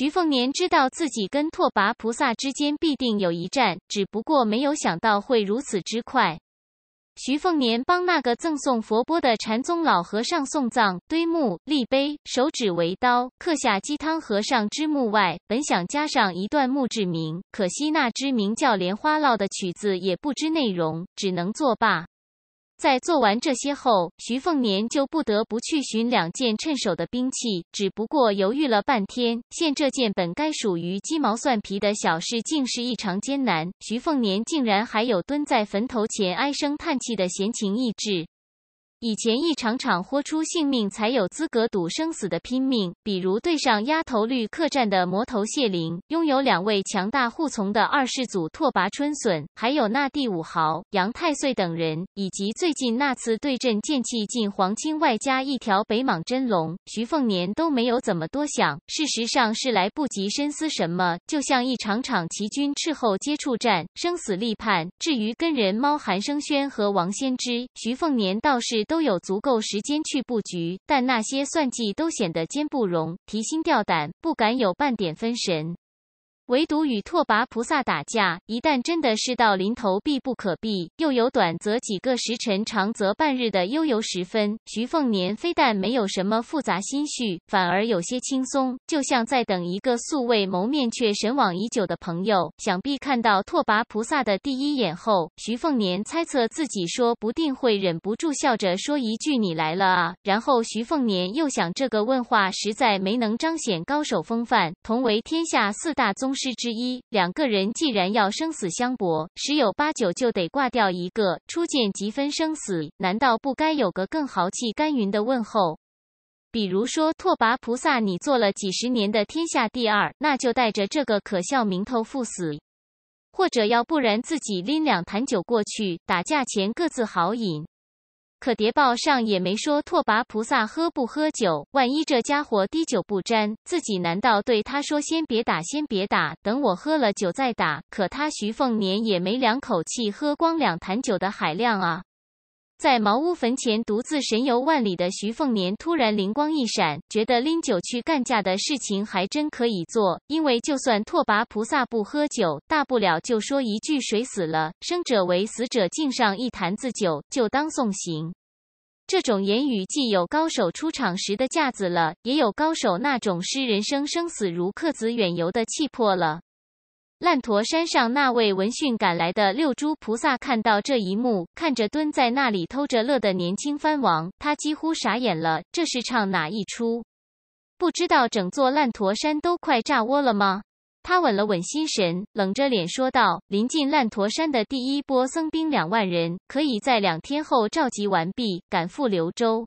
徐凤年知道自己跟拓跋菩萨之间必定有一战，只不过没有想到会如此之快。徐凤年帮那个赠送佛钵的禅宗老和尚送葬、堆墓、立碑，手指为刀刻下“鸡汤和尚之墓”外，本想加上一段墓志铭，可惜那只名叫《莲花烙》的曲子也不知内容，只能作罢。在做完这些后，徐凤年就不得不去寻两件趁手的兵器。只不过犹豫了半天，现这件本该属于鸡毛蒜皮的小事，竟是异常艰难。徐凤年竟然还有蹲在坟头前唉声叹气的闲情逸致。以前一场场豁出性命才有资格赌生死的拼命，比如对上压头绿客栈的魔头谢灵，拥有两位强大护从的二世祖拓跋春笋，还有那第五豪杨太岁等人，以及最近那次对阵剑气尽黄巾外加一条北莽真龙徐凤年都没有怎么多想。事实上是来不及深思什么，就像一场场齐军斥候接触战，生死立判。至于跟人猫韩生轩和王先知，徐凤年倒是。都有足够时间去布局，但那些算计都显得坚不容，提心吊胆，不敢有半点分神。唯独与拓跋菩萨打架，一旦真的事到临头，避不可避，又有短则几个时辰，长则半日的悠游时分。徐凤年非但没有什么复杂心绪，反而有些轻松，就像在等一个素未谋面却神往已久的朋友。想必看到拓跋菩萨的第一眼后，徐凤年猜测自己说不定会忍不住笑着说一句：“你来了啊！”然后徐凤年又想，这个问话实在没能彰显高手风范。同为天下四大宗师。事之一，两个人既然要生死相搏，十有八九就得挂掉一个。初见即分生死，难道不该有个更豪气甘云的问候？比如说拓跋菩萨，你做了几十年的天下第二，那就带着这个可笑名头赴死，或者要不然自己拎两坛酒过去，打架前各自豪饮。可谍报上也没说拓跋菩萨喝不喝酒，万一这家伙滴酒不沾，自己难道对他说：“先别打，先别打，等我喝了酒再打？”可他徐凤年也没两口气喝光两坛酒的海量啊。在茅屋坟前独自神游万里的徐凤年突然灵光一闪，觉得拎酒去干架的事情还真可以做。因为就算拓跋菩萨不喝酒，大不了就说一句谁死了，生者为死者敬上一坛子酒，就当送行。这种言语既有高手出场时的架子了，也有高手那种诗人生生死如客子远游的气魄了。烂陀山上那位闻讯赶来的六珠菩萨看到这一幕，看着蹲在那里偷着乐的年轻藩王，他几乎傻眼了。这是唱哪一出？不知道整座烂陀山都快炸窝了吗？他稳了稳心神，冷着脸说道：“临近烂陀山的第一波僧兵两万人，可以在两天后召集完毕，赶赴流州。”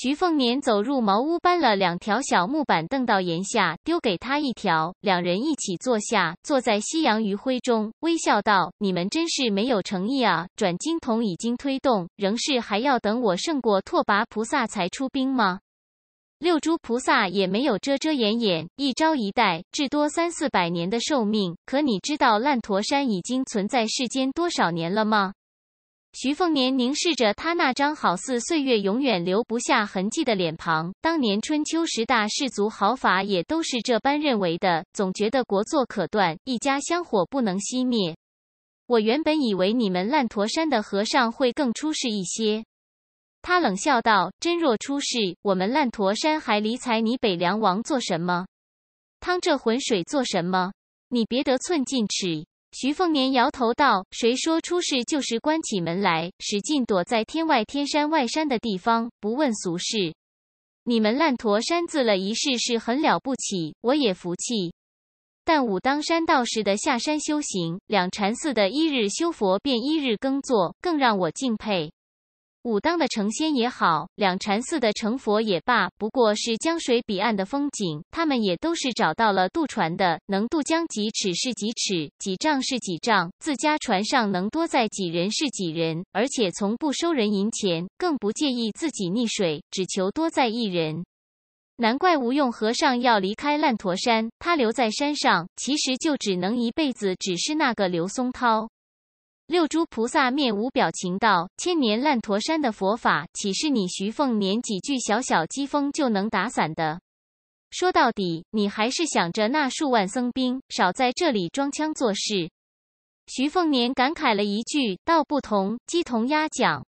徐凤年走入茅屋，搬了两条小木板凳到檐下，丢给他一条，两人一起坐下，坐在夕阳余晖中，微笑道：“你们真是没有诚意啊！转经筒已经推动，仍是还要等我胜过拓跋菩萨才出兵吗？六珠菩萨也没有遮遮掩掩，一朝一代，至多三四百年的寿命。可你知道烂陀山已经存在世间多少年了吗？”徐凤年凝视着他那张好似岁月永远留不下痕迹的脸庞，当年春秋十大士族豪法也都是这般认为的，总觉得国祚可断，一家香火不能熄灭。我原本以为你们烂陀山的和尚会更出世一些，他冷笑道：“真若出世，我们烂陀山还理睬你北凉王做什么？趟这浑水做什么？你别得寸进尺。”徐凤年摇头道：“谁说出事就是关起门来，使劲躲在天外天山外山的地方，不问俗事？你们烂陀山自了一世是很了不起，我也服气。但武当山道士的下山修行，两禅寺的一日修佛便一日耕作，更让我敬佩。”武当的成仙也好，两禅寺的成佛也罢，不过是江水彼岸的风景。他们也都是找到了渡船的，能渡江几尺是几尺，几丈是几丈，自家船上能多载几人是几人，而且从不收人银钱，更不介意自己溺水，只求多载一人。难怪吴用和尚要离开烂陀山，他留在山上，其实就只能一辈子只是那个刘松涛。六珠菩萨面无表情道：“千年烂陀山的佛法，岂是你徐凤年几句小小讥讽就能打散的？说到底，你还是想着那数万僧兵，少在这里装腔作势。”徐凤年感慨了一句：“道不同，鸡同鸭讲。”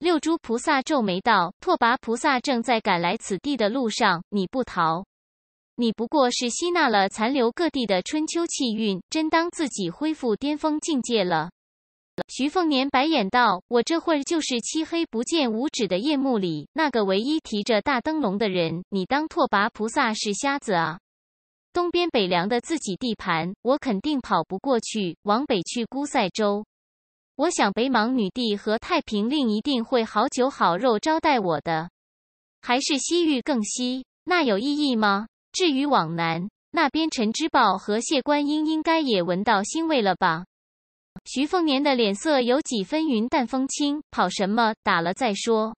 六珠菩萨皱眉道：“拓跋菩萨正在赶来此地的路上，你不逃，你不过是吸纳了残留各地的春秋气运，真当自己恢复巅峰境界了？”徐凤年白眼道：“我这会儿就是漆黑不见五指的夜幕里那个唯一提着大灯笼的人。你当拓跋菩萨是瞎子啊？东边北凉的自己地盘，我肯定跑不过去。往北去姑塞州，我想北莽女帝和太平令一定会好酒好肉招待我的。还是西域更西，那有意义吗？至于往南，那边陈芝豹和谢观音应该也闻到腥味了吧？”徐凤年的脸色有几分云淡风轻，跑什么？打了再说，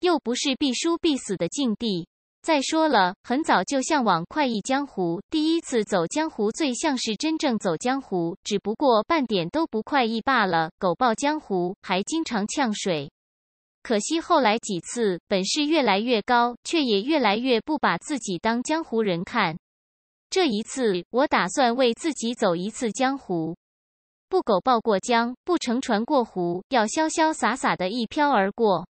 又不是必输必死的境地。再说了，很早就向往快意江湖，第一次走江湖最像是真正走江湖，只不过半点都不快意罢了。狗抱江湖，还经常呛水。可惜后来几次本事越来越高，却也越来越不把自己当江湖人看。这一次，我打算为自己走一次江湖。不苟抱过江，不乘船过湖，要潇潇洒洒的一飘而过。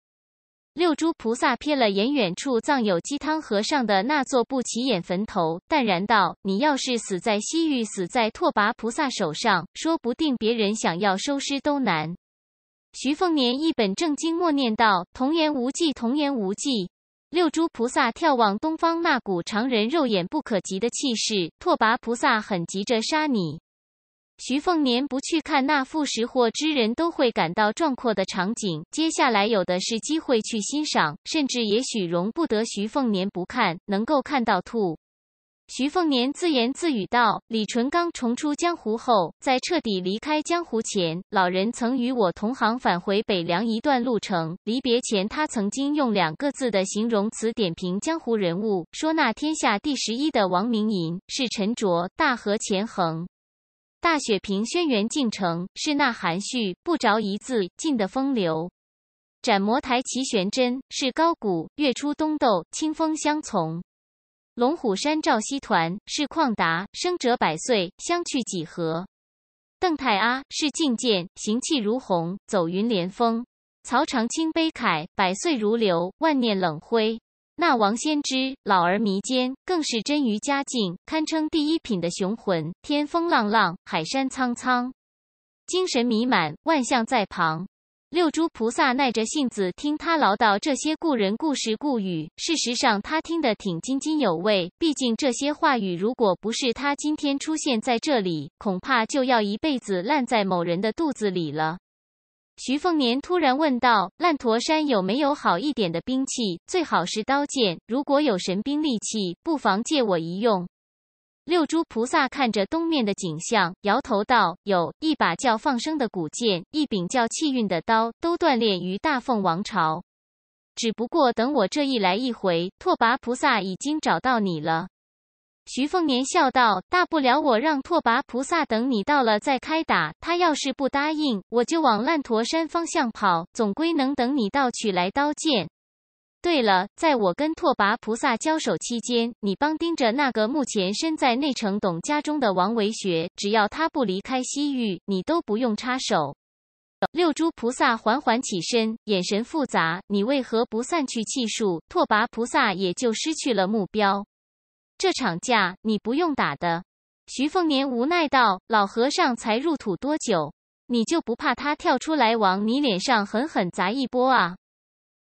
六珠菩萨瞥了眼远处葬有鸡汤和尚的那座不起眼坟头，淡然道：“你要是死在西域，死在拓跋菩萨手上，说不定别人想要收尸都难。”徐凤年一本正经默念道：“童言无忌，童言无忌。”六珠菩萨眺望东方那股常人肉眼不可及的气势，拓跋菩萨很急着杀你。徐凤年不去看那副识货之人都会感到壮阔的场景，接下来有的是机会去欣赏，甚至也许容不得徐凤年不看，能够看到吐。徐凤年自言自语道：“李淳刚重出江湖后，在彻底离开江湖前，老人曾与我同行返回北凉一段路程。离别前，他曾经用两个字的形容词点评江湖人物，说那天下第十一的王明银是沉着，大河前衡。”大雪平，轩辕进城，是那含蓄不着一字，尽的风流。斩魔台，齐玄真，是高古月出东斗，清风相从。龙虎山，赵希团，是旷达生者百岁，相去几何？邓太阿是劲见，行气如虹，走云连风。曹长卿悲慨，百岁如流，万念冷灰。那王仙芝老而弥坚，更是臻于佳境，堪称第一品的雄浑。天风浪浪，海山苍苍，精神弥漫，万象在旁。六诸菩萨耐着性子听他唠叨这些故人故事故语。事实上，他听得挺津津有味。毕竟这些话语，如果不是他今天出现在这里，恐怕就要一辈子烂在某人的肚子里了。徐凤年突然问道：“烂陀山有没有好一点的兵器？最好是刀剑。如果有神兵利器，不妨借我一用。”六珠菩萨看着东面的景象，摇头道：“有一把叫放生的古剑，一柄叫气运的刀，都锻炼于大凤王朝。只不过等我这一来一回，拓跋菩萨已经找到你了。”徐凤年笑道：“大不了我让拓跋菩萨等你到了再开打，他要是不答应，我就往烂陀山方向跑，总归能等你到取来刀剑。对了，在我跟拓跋菩萨交手期间，你帮盯着那个目前身在内城董家中的王维学，只要他不离开西域，你都不用插手。”六珠菩萨缓缓起身，眼神复杂：“你为何不散去气数？拓跋菩萨也就失去了目标。”这场架你不用打的，徐凤年无奈道：“老和尚才入土多久，你就不怕他跳出来往你脸上狠狠砸一波啊？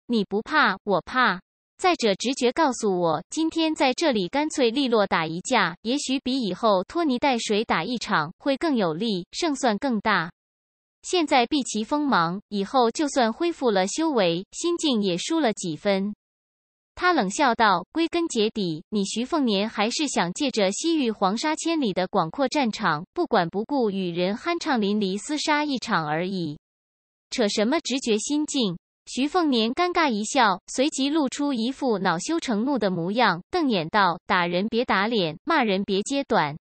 你不怕，我怕。再者，直觉告诉我，今天在这里干脆利落打一架，也许比以后拖泥带水打一场会更有利，胜算更大。现在避其锋芒，以后就算恢复了修为，心境也输了几分。”他冷笑道：“归根结底，你徐凤年还是想借着西域黄沙千里的广阔战场，不管不顾与人酣畅淋漓厮杀一场而已。扯什么直觉心境？”徐凤年尴尬一笑，随即露出一副恼羞成怒的模样，瞪眼道：“打人别打脸，骂人别揭短。”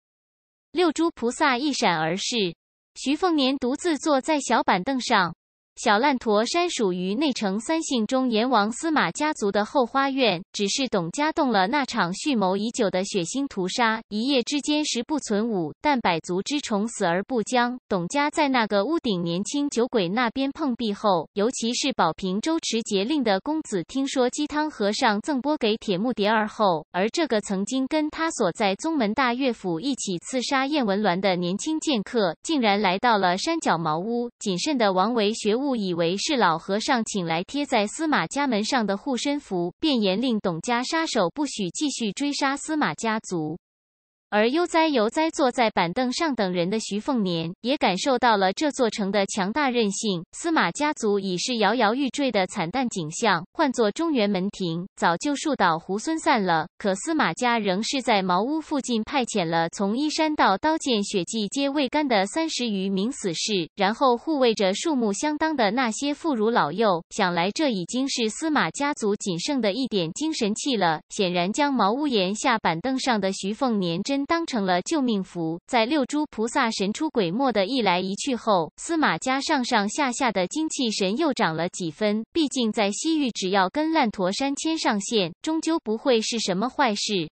六珠菩萨一闪而逝，徐凤年独自坐在小板凳上。小烂陀山属于内城三姓中阎王司马家族的后花园，只是董家动了那场蓄谋已久的血腥屠杀，一夜之间食不存五。但百足之虫死而不僵，董家在那个屋顶年轻酒鬼那边碰壁后，尤其是保平周持节令的公子，听说鸡汤和尚赠拨给铁木迭儿后，而这个曾经跟他所在宗门大乐府一起刺杀燕文鸾的年轻剑客，竟然来到了山脚茅屋。谨慎的王维学。武。误以为是老和尚请来贴在司马家门上的护身符，便严令董家杀手不许继续追杀司马家族。而悠哉游哉坐在板凳上等人的徐凤年也感受到了这座城的强大韧性。司马家族已是摇摇欲坠的惨淡景象，换作中原门庭，早就树倒猢狲散了。可司马家仍是在茅屋附近派遣了从衣衫到刀剑血迹皆未干的三十余名死士，然后护卫着数目相当的那些妇孺老幼。想来这已经是司马家族仅剩的一点精神气了。显然，将茅屋檐下板凳上的徐凤年真。当成了救命符，在六珠菩萨神出鬼没的一来一去后，司马家上上下下的精气神又涨了几分。毕竟在西域，只要跟烂陀山牵上线，终究不会是什么坏事。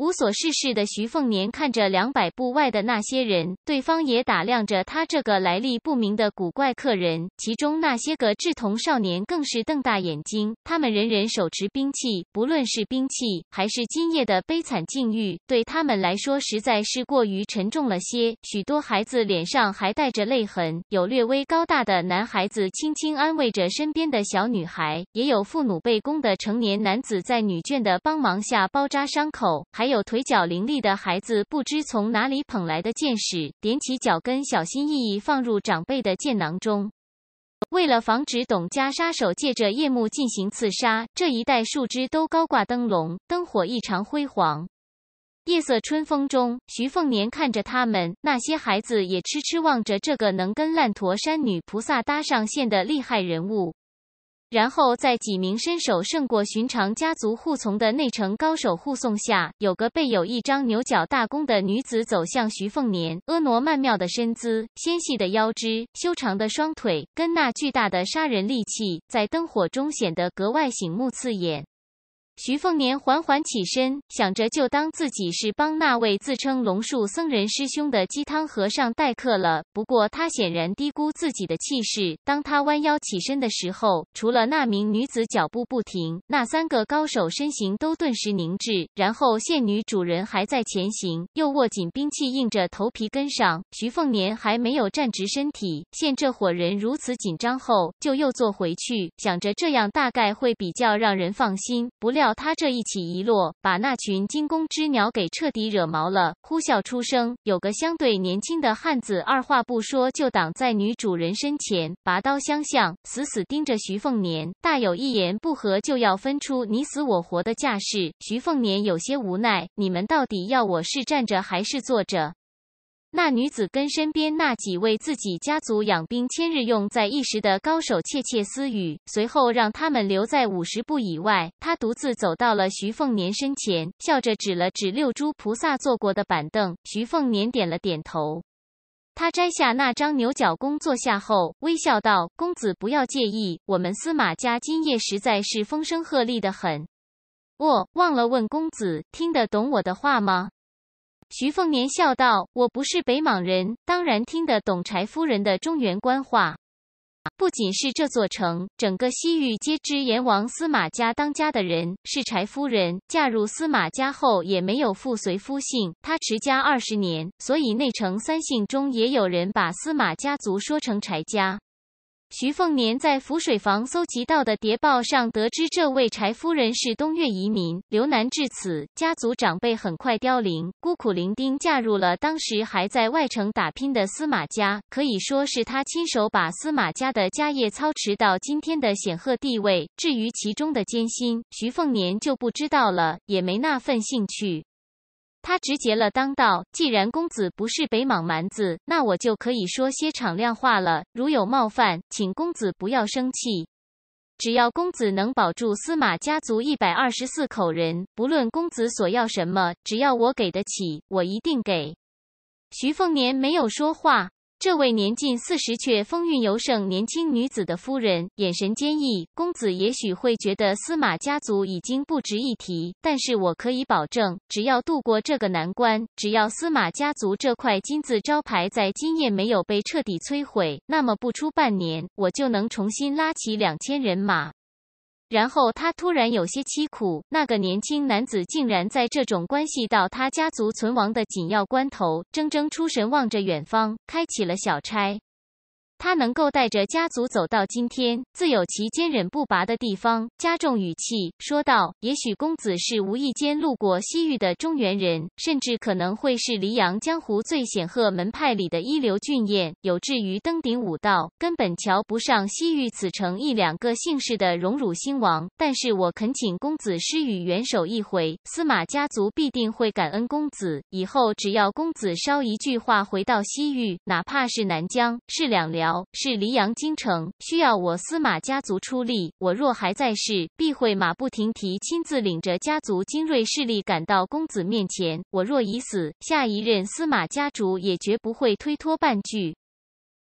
无所事事的徐凤年看着两百步外的那些人，对方也打量着他这个来历不明的古怪客人。其中那些个稚童少年更是瞪大眼睛，他们人人手持兵器，不论是兵器还是今夜的悲惨境遇，对他们来说实在是过于沉重了些。许多孩子脸上还带着泪痕，有略微高大的男孩子轻轻安慰着身边的小女孩，也有父母背弓的成年男子在女眷的帮忙下包扎伤口，还。有腿脚伶俐的孩子不知从哪里捧来的箭矢，踮起脚跟，小心翼翼放入长辈的箭囊中。为了防止董家杀手借着夜幕进行刺杀，这一带树枝都高挂灯笼，灯火异常辉煌。夜色春风中，徐凤年看着他们，那些孩子也痴痴望着这个能跟烂陀山女菩萨搭上线的厉害人物。然后，在几名身手胜过寻常家族护从的内城高手护送下，有个背有一张牛角大弓的女子走向徐凤年。婀娜曼妙的身姿，纤细的腰肢，修长的双腿，跟那巨大的杀人利器，在灯火中显得格外醒目刺眼。徐凤年缓缓起身，想着就当自己是帮那位自称龙树僧人师兄的鸡汤和尚待客了。不过他显然低估自己的气势。当他弯腰起身的时候，除了那名女子脚步不停，那三个高手身形都顿时凝滞。然后现女主人还在前行，又握紧兵器，硬着头皮跟上。徐凤年还没有站直身体，现这伙人如此紧张后，就又坐回去，想着这样大概会比较让人放心。不料。他这一起一落，把那群惊弓之鸟给彻底惹毛了，呼啸出声。有个相对年轻的汉子，二话不说就挡在女主人身前，拔刀相向，死死盯着徐凤年，大有一言不合就要分出你死我活的架势。徐凤年有些无奈：“你们到底要我是站着还是坐着？”那女子跟身边那几位自己家族养兵千日用在一时的高手窃窃私语，随后让他们留在五十步以外。他独自走到了徐凤年身前，笑着指了指六珠菩萨坐过的板凳。徐凤年点了点头。他摘下那张牛角弓坐下后，微笑道：“公子不要介意，我们司马家今夜实在是风声鹤唳的很。哦，忘了问公子，听得懂我的话吗？”徐凤年笑道：“我不是北莽人，当然听得懂柴夫人的中原官话。不仅是这座城，整个西域皆知阎王司马家当家的人是柴夫人。嫁入司马家后也没有复随夫姓，她持家二十年，所以内城三姓中也有人把司马家族说成柴家。”徐凤年在浮水房搜集到的谍报上得知，这位柴夫人是东越移民。刘南至此，家族长辈很快凋零，孤苦伶仃，嫁入了当时还在外城打拼的司马家，可以说是他亲手把司马家的家业操持到今天的显赫地位。至于其中的艰辛，徐凤年就不知道了，也没那份兴趣。他直截了当道，既然公子不是北莽蛮子，那我就可以说些敞亮话了。如有冒犯，请公子不要生气。只要公子能保住司马家族一百二十四口人，不论公子索要什么，只要我给得起，我一定给。徐凤年没有说话。这位年近四十却风韵犹盛年轻女子的夫人，眼神坚毅。公子也许会觉得司马家族已经不值一提，但是我可以保证，只要渡过这个难关，只要司马家族这块金字招牌在今夜没有被彻底摧毁，那么不出半年，我就能重新拉起两千人马。然后他突然有些凄苦，那个年轻男子竟然在这种关系到他家族存亡的紧要关头，怔怔出神望着远方，开起了小差。他能够带着家族走到今天，自有其坚韧不拔的地方。加重语气说道：“也许公子是无意间路过西域的中原人，甚至可能会是黎阳江湖最显赫门派里的一流俊彦，有志于登顶武道，根本瞧不上西域此城一两个姓氏的荣辱兴亡。但是我恳请公子施予援手一回，司马家族必定会感恩公子。以后只要公子捎一句话回到西域，哪怕是南疆，是两辽。”是黎阳京城需要我司马家族出力，我若还在世，必会马不停蹄，亲自领着家族精锐势力赶到公子面前。我若已死，下一任司马家主也绝不会推脱半句。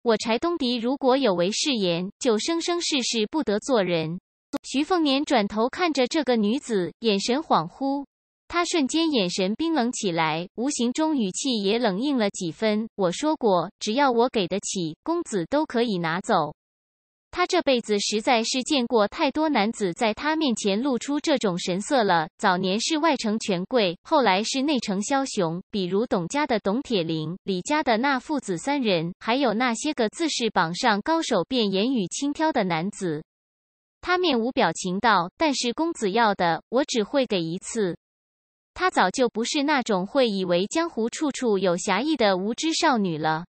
我柴东迪如果有违誓言，就生生世世不得做人。徐凤年转头看着这个女子，眼神恍惚。他瞬间眼神冰冷起来，无形中语气也冷硬了几分。我说过，只要我给得起，公子都可以拿走。他这辈子实在是见过太多男子在他面前露出这种神色了。早年是外城权贵，后来是内城枭雄，比如董家的董铁林、李家的那父子三人，还有那些个自视榜上高手便言语轻佻的男子。他面无表情道：“但是公子要的，我只会给一次。”她早就不是那种会以为江湖处处有侠义的无知少女了。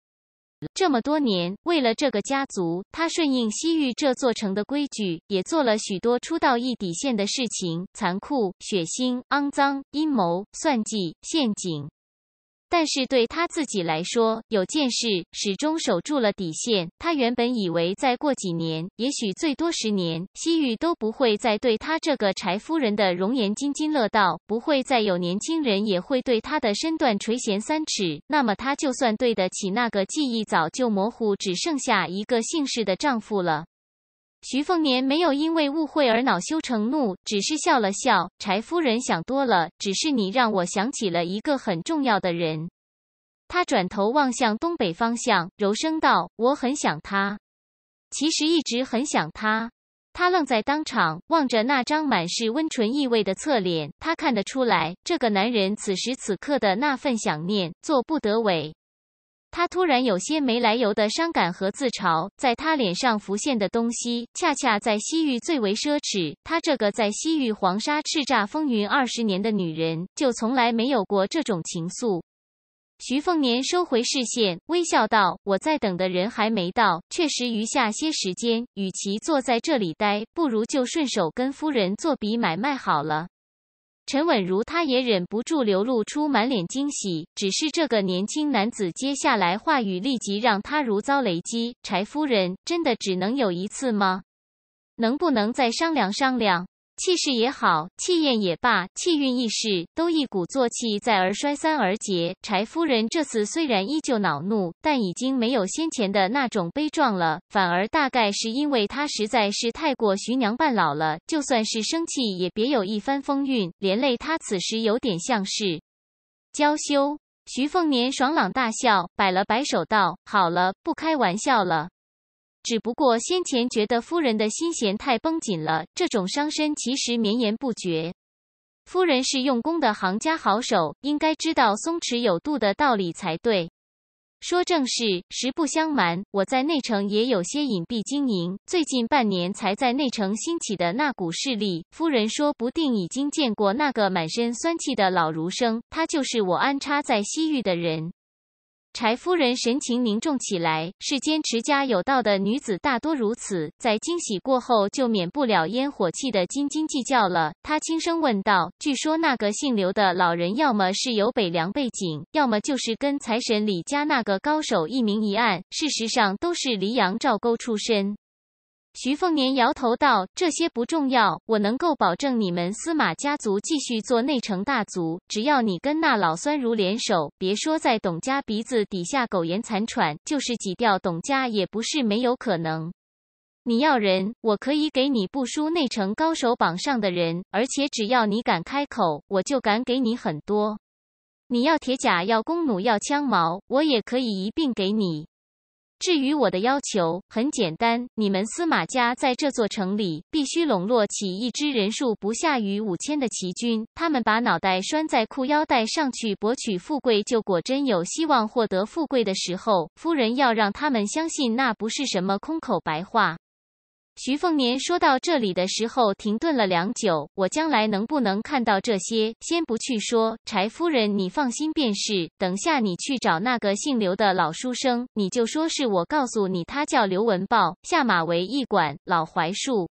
这么多年，为了这个家族，她顺应西域这座城的规矩，也做了许多出道义底线的事情：残酷、血腥、肮脏、阴谋、算计、陷阱。但是对她自己来说，有件事始终守住了底线。她原本以为再过几年，也许最多十年，西域都不会再对她这个柴夫人的容颜津津乐道，不会再有年轻人也会对她的身段垂涎三尺。那么，她就算对得起那个记忆早就模糊，只剩下一个姓氏的丈夫了。徐凤年没有因为误会而恼羞成怒，只是笑了笑。柴夫人想多了，只是你让我想起了一个很重要的人。他转头望向东北方向，柔声道：“我很想他，其实一直很想他。”他愣在当场，望着那张满是温纯意味的侧脸，他看得出来，这个男人此时此刻的那份想念，做不得伪。他突然有些没来由的伤感和自嘲，在他脸上浮现的东西，恰恰在西域最为奢侈。他这个在西域黄沙叱咤风云二十年的女人，就从来没有过这种情愫。徐凤年收回视线，微笑道：“我在等的人还没到，确实余下些时间，与其坐在这里待，不如就顺手跟夫人做笔买卖好了。”陈稳如他，也忍不住流露出满脸惊喜。只是这个年轻男子接下来话语，立即让他如遭雷击：“柴夫人真的只能有一次吗？能不能再商量商量？”气势也好，气焰也罢，气运易逝，都一鼓作气，再而衰，三而竭。柴夫人这次虽然依旧恼怒，但已经没有先前的那种悲壮了，反而大概是因为她实在是太过徐娘半老了，就算是生气也别有一番风韵。连累她此时有点像是娇羞。徐凤年爽朗大笑，摆了摆手道：“好了，不开玩笑了。”只不过先前觉得夫人的心弦太绷紧了，这种伤身其实绵延不绝。夫人是用功的行家好手，应该知道松弛有度的道理才对。说正事，实不相瞒，我在内城也有些隐蔽经营，最近半年才在内城兴起的那股势力，夫人说不定已经见过那个满身酸气的老儒生，他就是我安插在西域的人。柴夫人神情凝重起来。世间持家有道的女子大多如此，在惊喜过后就免不了烟火气的斤斤计较了。她轻声问道：“据说那个姓刘的老人，要么是有北凉背景，要么就是跟财神李家那个高手一明一暗，事实上都是黎阳赵沟出身。”徐凤年摇头道：“这些不重要，我能够保证你们司马家族继续做内城大族。只要你跟那老酸儒联手，别说在董家鼻子底下苟延残喘，就是挤掉董家也不是没有可能。你要人，我可以给你不输内城高手榜上的人，而且只要你敢开口，我就敢给你很多。你要铁甲，要弓弩，要枪矛，我也可以一并给你。”至于我的要求很简单，你们司马家在这座城里必须笼络起一支人数不下于五千的骑军，他们把脑袋拴在裤腰带上去博取富贵，就果真有希望获得富贵的时候，夫人要让他们相信那不是什么空口白话。徐凤年说到这里的时候，停顿了良久。我将来能不能看到这些，先不去说。柴夫人，你放心便是。等下你去找那个姓刘的老书生，你就说是我告诉你，他叫刘文豹，下马为驿馆老槐树，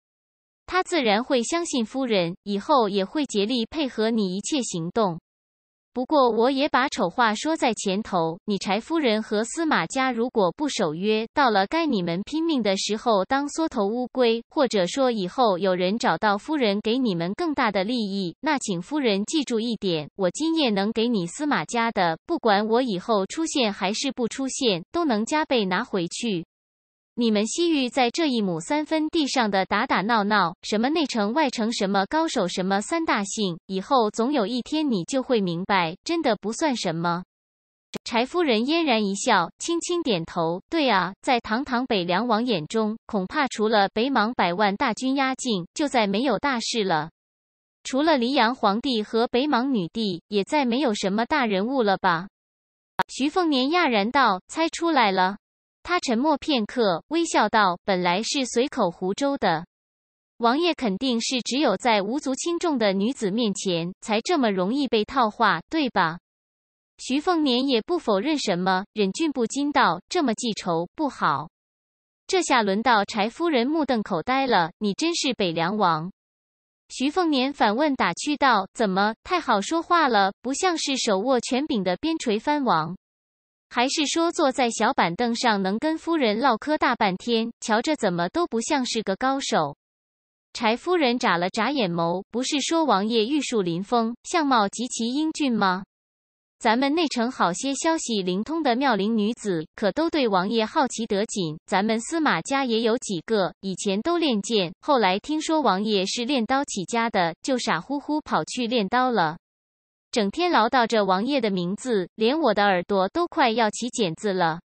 他自然会相信夫人，以后也会竭力配合你一切行动。不过，我也把丑话说在前头：你柴夫人和司马家如果不守约，到了该你们拼命的时候当缩头乌龟，或者说以后有人找到夫人给你们更大的利益，那请夫人记住一点：我今夜能给你司马家的，不管我以后出现还是不出现，都能加倍拿回去。你们西域在这一亩三分地上的打打闹闹，什么内城外城，什么高手，什么三大姓，以后总有一天你就会明白，真的不算什么。柴夫人嫣然一笑，轻轻点头：“对啊，在堂堂北凉王眼中，恐怕除了北莽百万大军压境，就再没有大事了。除了黎阳皇帝和北莽女帝，也再没有什么大人物了吧？”徐凤年讶然道：“猜出来了。”他沉默片刻，微笑道：“本来是随口胡诌的，王爷肯定是只有在无足轻重的女子面前才这么容易被套话，对吧？”徐凤年也不否认什么，忍俊不禁道：“这么记仇不好。”这下轮到柴夫人目瞪口呆了：“你真是北凉王？”徐凤年反问打趣道：“怎么？太好说话了，不像是手握权柄的边陲藩王。”还是说坐在小板凳上能跟夫人唠嗑大半天，瞧着怎么都不像是个高手。柴夫人眨了眨眼眸，不是说王爷玉树临风，相貌极其英俊吗？咱们内城好些消息灵通的妙龄女子，可都对王爷好奇得紧。咱们司马家也有几个，以前都练剑，后来听说王爷是练刀起家的，就傻乎乎跑去练刀了。整天唠叨着王爷的名字，连我的耳朵都快要起茧子了。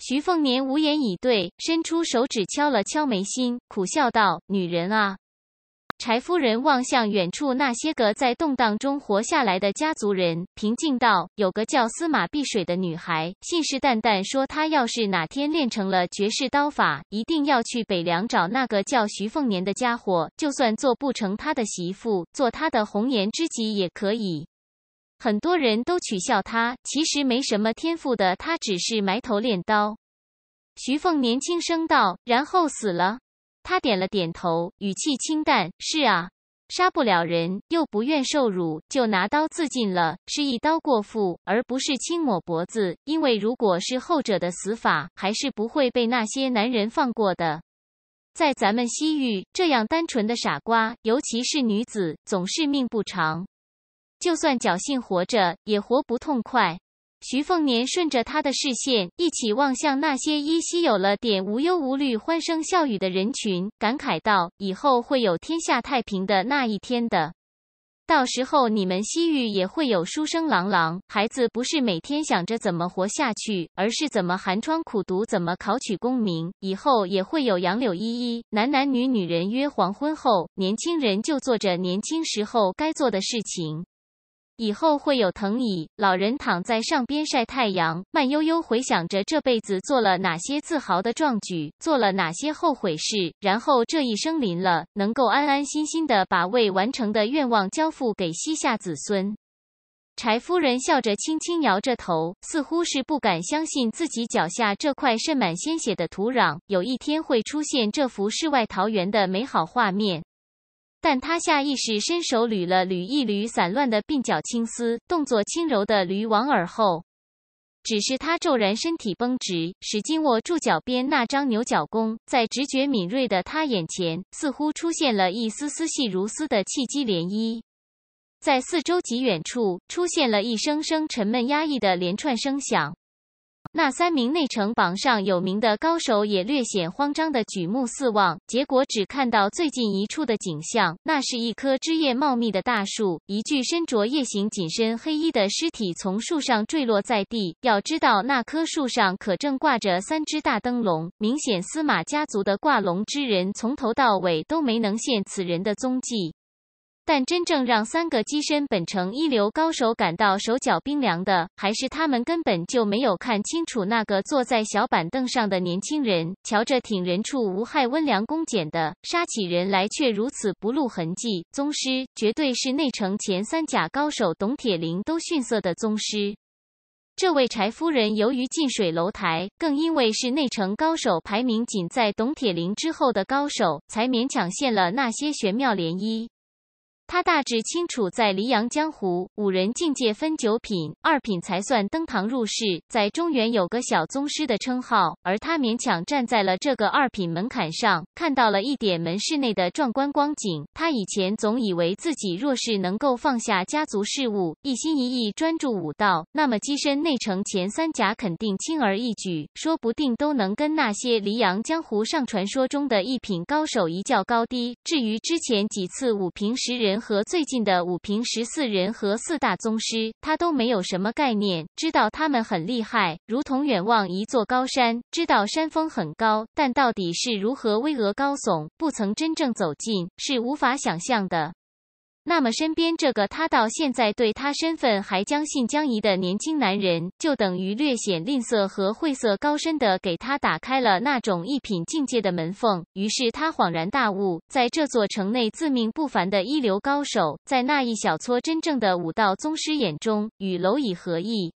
徐凤年无言以对，伸出手指敲了敲眉心，苦笑道：“女人啊！”柴夫人望向远处那些个在动荡中活下来的家族人，平静道：“有个叫司马碧水的女孩，信誓旦旦说，她要是哪天练成了绝世刀法，一定要去北凉找那个叫徐凤年的家伙，就算做不成他的媳妇，做他的红颜知己也可以。”很多人都取笑他，其实没什么天赋的，他只是埋头练刀。徐凤年轻声道，然后死了。他点了点头，语气清淡：“是啊，杀不了人，又不愿受辱，就拿刀自尽了，是一刀过腹，而不是轻抹脖子。因为如果是后者的死法，还是不会被那些男人放过的。在咱们西域，这样单纯的傻瓜，尤其是女子，总是命不长。”就算侥幸活着，也活不痛快。徐凤年顺着他的视线，一起望向那些依稀有了点无忧无虑、欢声笑语的人群，感慨道：“以后会有天下太平的那一天的。到时候，你们西域也会有书声琅琅，孩子不是每天想着怎么活下去，而是怎么寒窗苦读，怎么考取功名。以后也会有杨柳依依，男男女女人约黄昏后，年轻人就做着年轻时候该做的事情。”以后会有藤椅，老人躺在上边晒太阳，慢悠悠回想着这辈子做了哪些自豪的壮举，做了哪些后悔事，然后这一生临了，能够安安心心的把未完成的愿望交付给膝下子孙。柴夫人笑着，轻轻摇着头，似乎是不敢相信自己脚下这块渗满鲜血的土壤，有一天会出现这幅世外桃源的美好画面。但他下意识伸手捋了捋一缕散乱的鬓角青丝，动作轻柔的捋往耳后。只是他骤然身体绷直，使劲握住脚边那张牛角弓，在直觉敏锐的他眼前，似乎出现了一丝丝细如丝的气机涟漪，在四周极远处出现了一声声沉闷压抑的连串声响。那三名内城榜上有名的高手也略显慌张的举目四望，结果只看到最近一处的景象。那是一棵枝叶茂密的大树，一具身着夜行紧身黑衣的尸体从树上坠落在地。要知道，那棵树上可正挂着三只大灯笼，明显司马家族的挂龙之人从头到尾都没能现此人的踪迹。但真正让三个跻身本城一流高手感到手脚冰凉的，还是他们根本就没有看清楚那个坐在小板凳上的年轻人。瞧着挺人畜无害、温良恭俭的，杀起人来却如此不露痕迹。宗师绝对是内城前三甲高手董铁林都逊色的宗师。这位柴夫人由于近水楼台，更因为是内城高手排名仅在董铁林之后的高手，才勉强现了那些玄妙涟漪。他大致清楚，在黎阳江湖，五人境界分九品，二品才算登堂入室，在中原有个小宗师的称号。而他勉强站在了这个二品门槛上，看到了一点门室内的壮观光景。他以前总以为自己若是能够放下家族事务，一心一意专注武道，那么跻身内城前三甲肯定轻而易举，说不定都能跟那些黎阳江湖上传说中的一品高手一较高低。至于之前几次武评十人，和最近的五平十四人和四大宗师，他都没有什么概念，知道他们很厉害，如同远望一座高山，知道山峰很高，但到底是如何巍峨高耸，不曾真正走近，是无法想象的。那么身边这个他到现在对他身份还将信将疑的年轻男人，就等于略显吝啬和晦涩高深的给他打开了那种一品境界的门缝。于是他恍然大悟，在这座城内自命不凡的一流高手，在那一小撮真正的武道宗师眼中，与蝼蚁何异？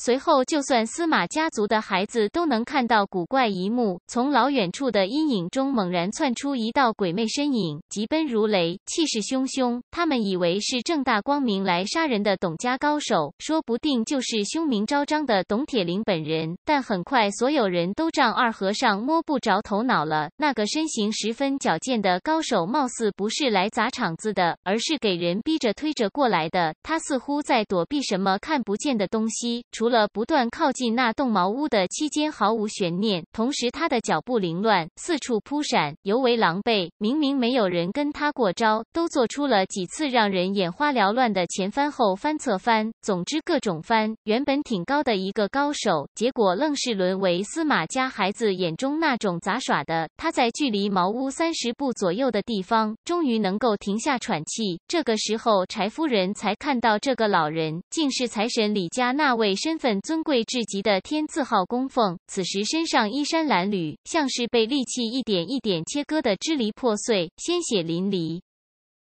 随后，就算司马家族的孩子都能看到古怪一幕：从老远处的阴影中猛然窜出一道鬼魅身影，疾奔如雷，气势汹汹。他们以为是正大光明来杀人的董家高手，说不定就是凶名昭彰的董铁林本人。但很快，所有人都丈二和尚摸不着头脑了。那个身形十分矫健的高手，貌似不是来砸场子的，而是给人逼着推着过来的。他似乎在躲避什么看不见的东西，除。除了不断靠近那栋茅屋的期间毫无悬念，同时他的脚步凌乱，四处扑闪，尤为狼狈。明明没有人跟他过招，都做出了几次让人眼花缭乱的前翻、后翻、侧翻，总之各种翻。原本挺高的一个高手，结果愣是沦为司马家孩子眼中那种杂耍的。他在距离茅屋三十步左右的地方，终于能够停下喘气。这个时候，柴夫人才看到这个老人，竟是财神李家那位身。份尊贵至极的天字号供奉，此时身上衣衫褴褛，像是被利器一点一点切割的支离破碎，鲜血淋漓。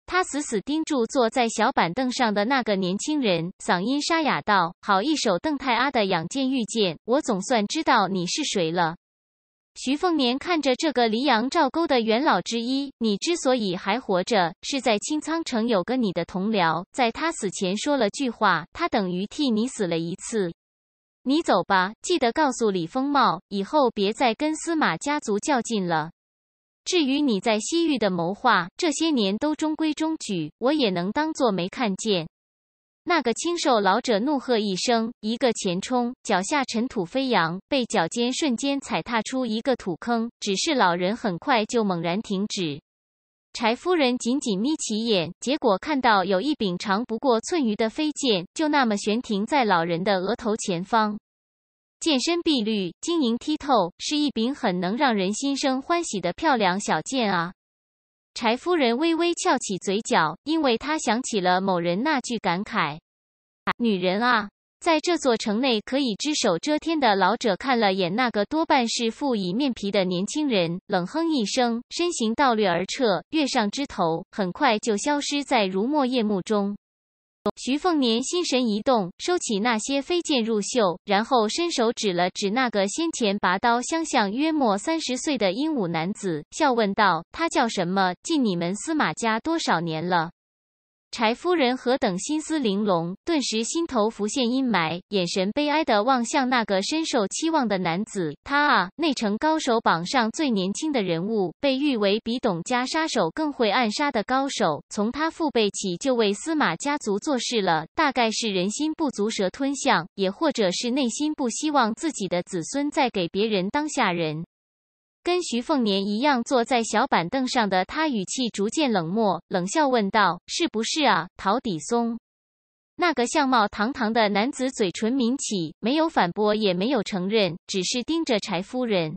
他死死盯住坐在小板凳上的那个年轻人，嗓音沙哑道：“好一首邓太阿的养剑御剑，我总算知道你是谁了。”徐凤年看着这个黎阳赵沟的元老之一，你之所以还活着，是在青苍城有个你的同僚，在他死前说了句话，他等于替你死了一次。你走吧，记得告诉李风茂，以后别再跟司马家族较劲了。至于你在西域的谋划，这些年都中规中矩，我也能当做没看见。那个清瘦老者怒喝一声，一个前冲，脚下尘土飞扬，被脚尖瞬间踩踏出一个土坑。只是老人很快就猛然停止。柴夫人紧紧眯起眼，结果看到有一柄长不过寸余的飞剑，就那么悬停在老人的额头前方。剑身碧绿，晶莹剔透，是一柄很能让人心生欢喜的漂亮小剑啊！柴夫人微微翘起嘴角，因为她想起了某人那句感慨：“女人啊，在这座城内可以只手遮天。”的老者看了眼那个多半是负以面皮的年轻人，冷哼一声，身形倒掠而撤，跃上枝头，很快就消失在如墨夜幕中。徐凤年心神一动，收起那些飞剑入袖，然后伸手指了指那个先前拔刀相向约莫三十岁的英武男子，笑问道：“他叫什么？进你们司马家多少年了？”柴夫人何等心思玲珑，顿时心头浮现阴霾，眼神悲哀的望向那个深受期望的男子。他啊，内城高手榜上最年轻的人物，被誉为比董家杀手更会暗杀的高手。从他父辈起就为司马家族做事了，大概是人心不足蛇吞象，也或者是内心不希望自己的子孙再给别人当下人。跟徐凤年一样坐在小板凳上的他，语气逐渐冷漠，冷笑问道：“是不是啊，陶底松？”那个相貌堂堂的男子嘴唇抿起，没有反驳，也没有承认，只是盯着柴夫人。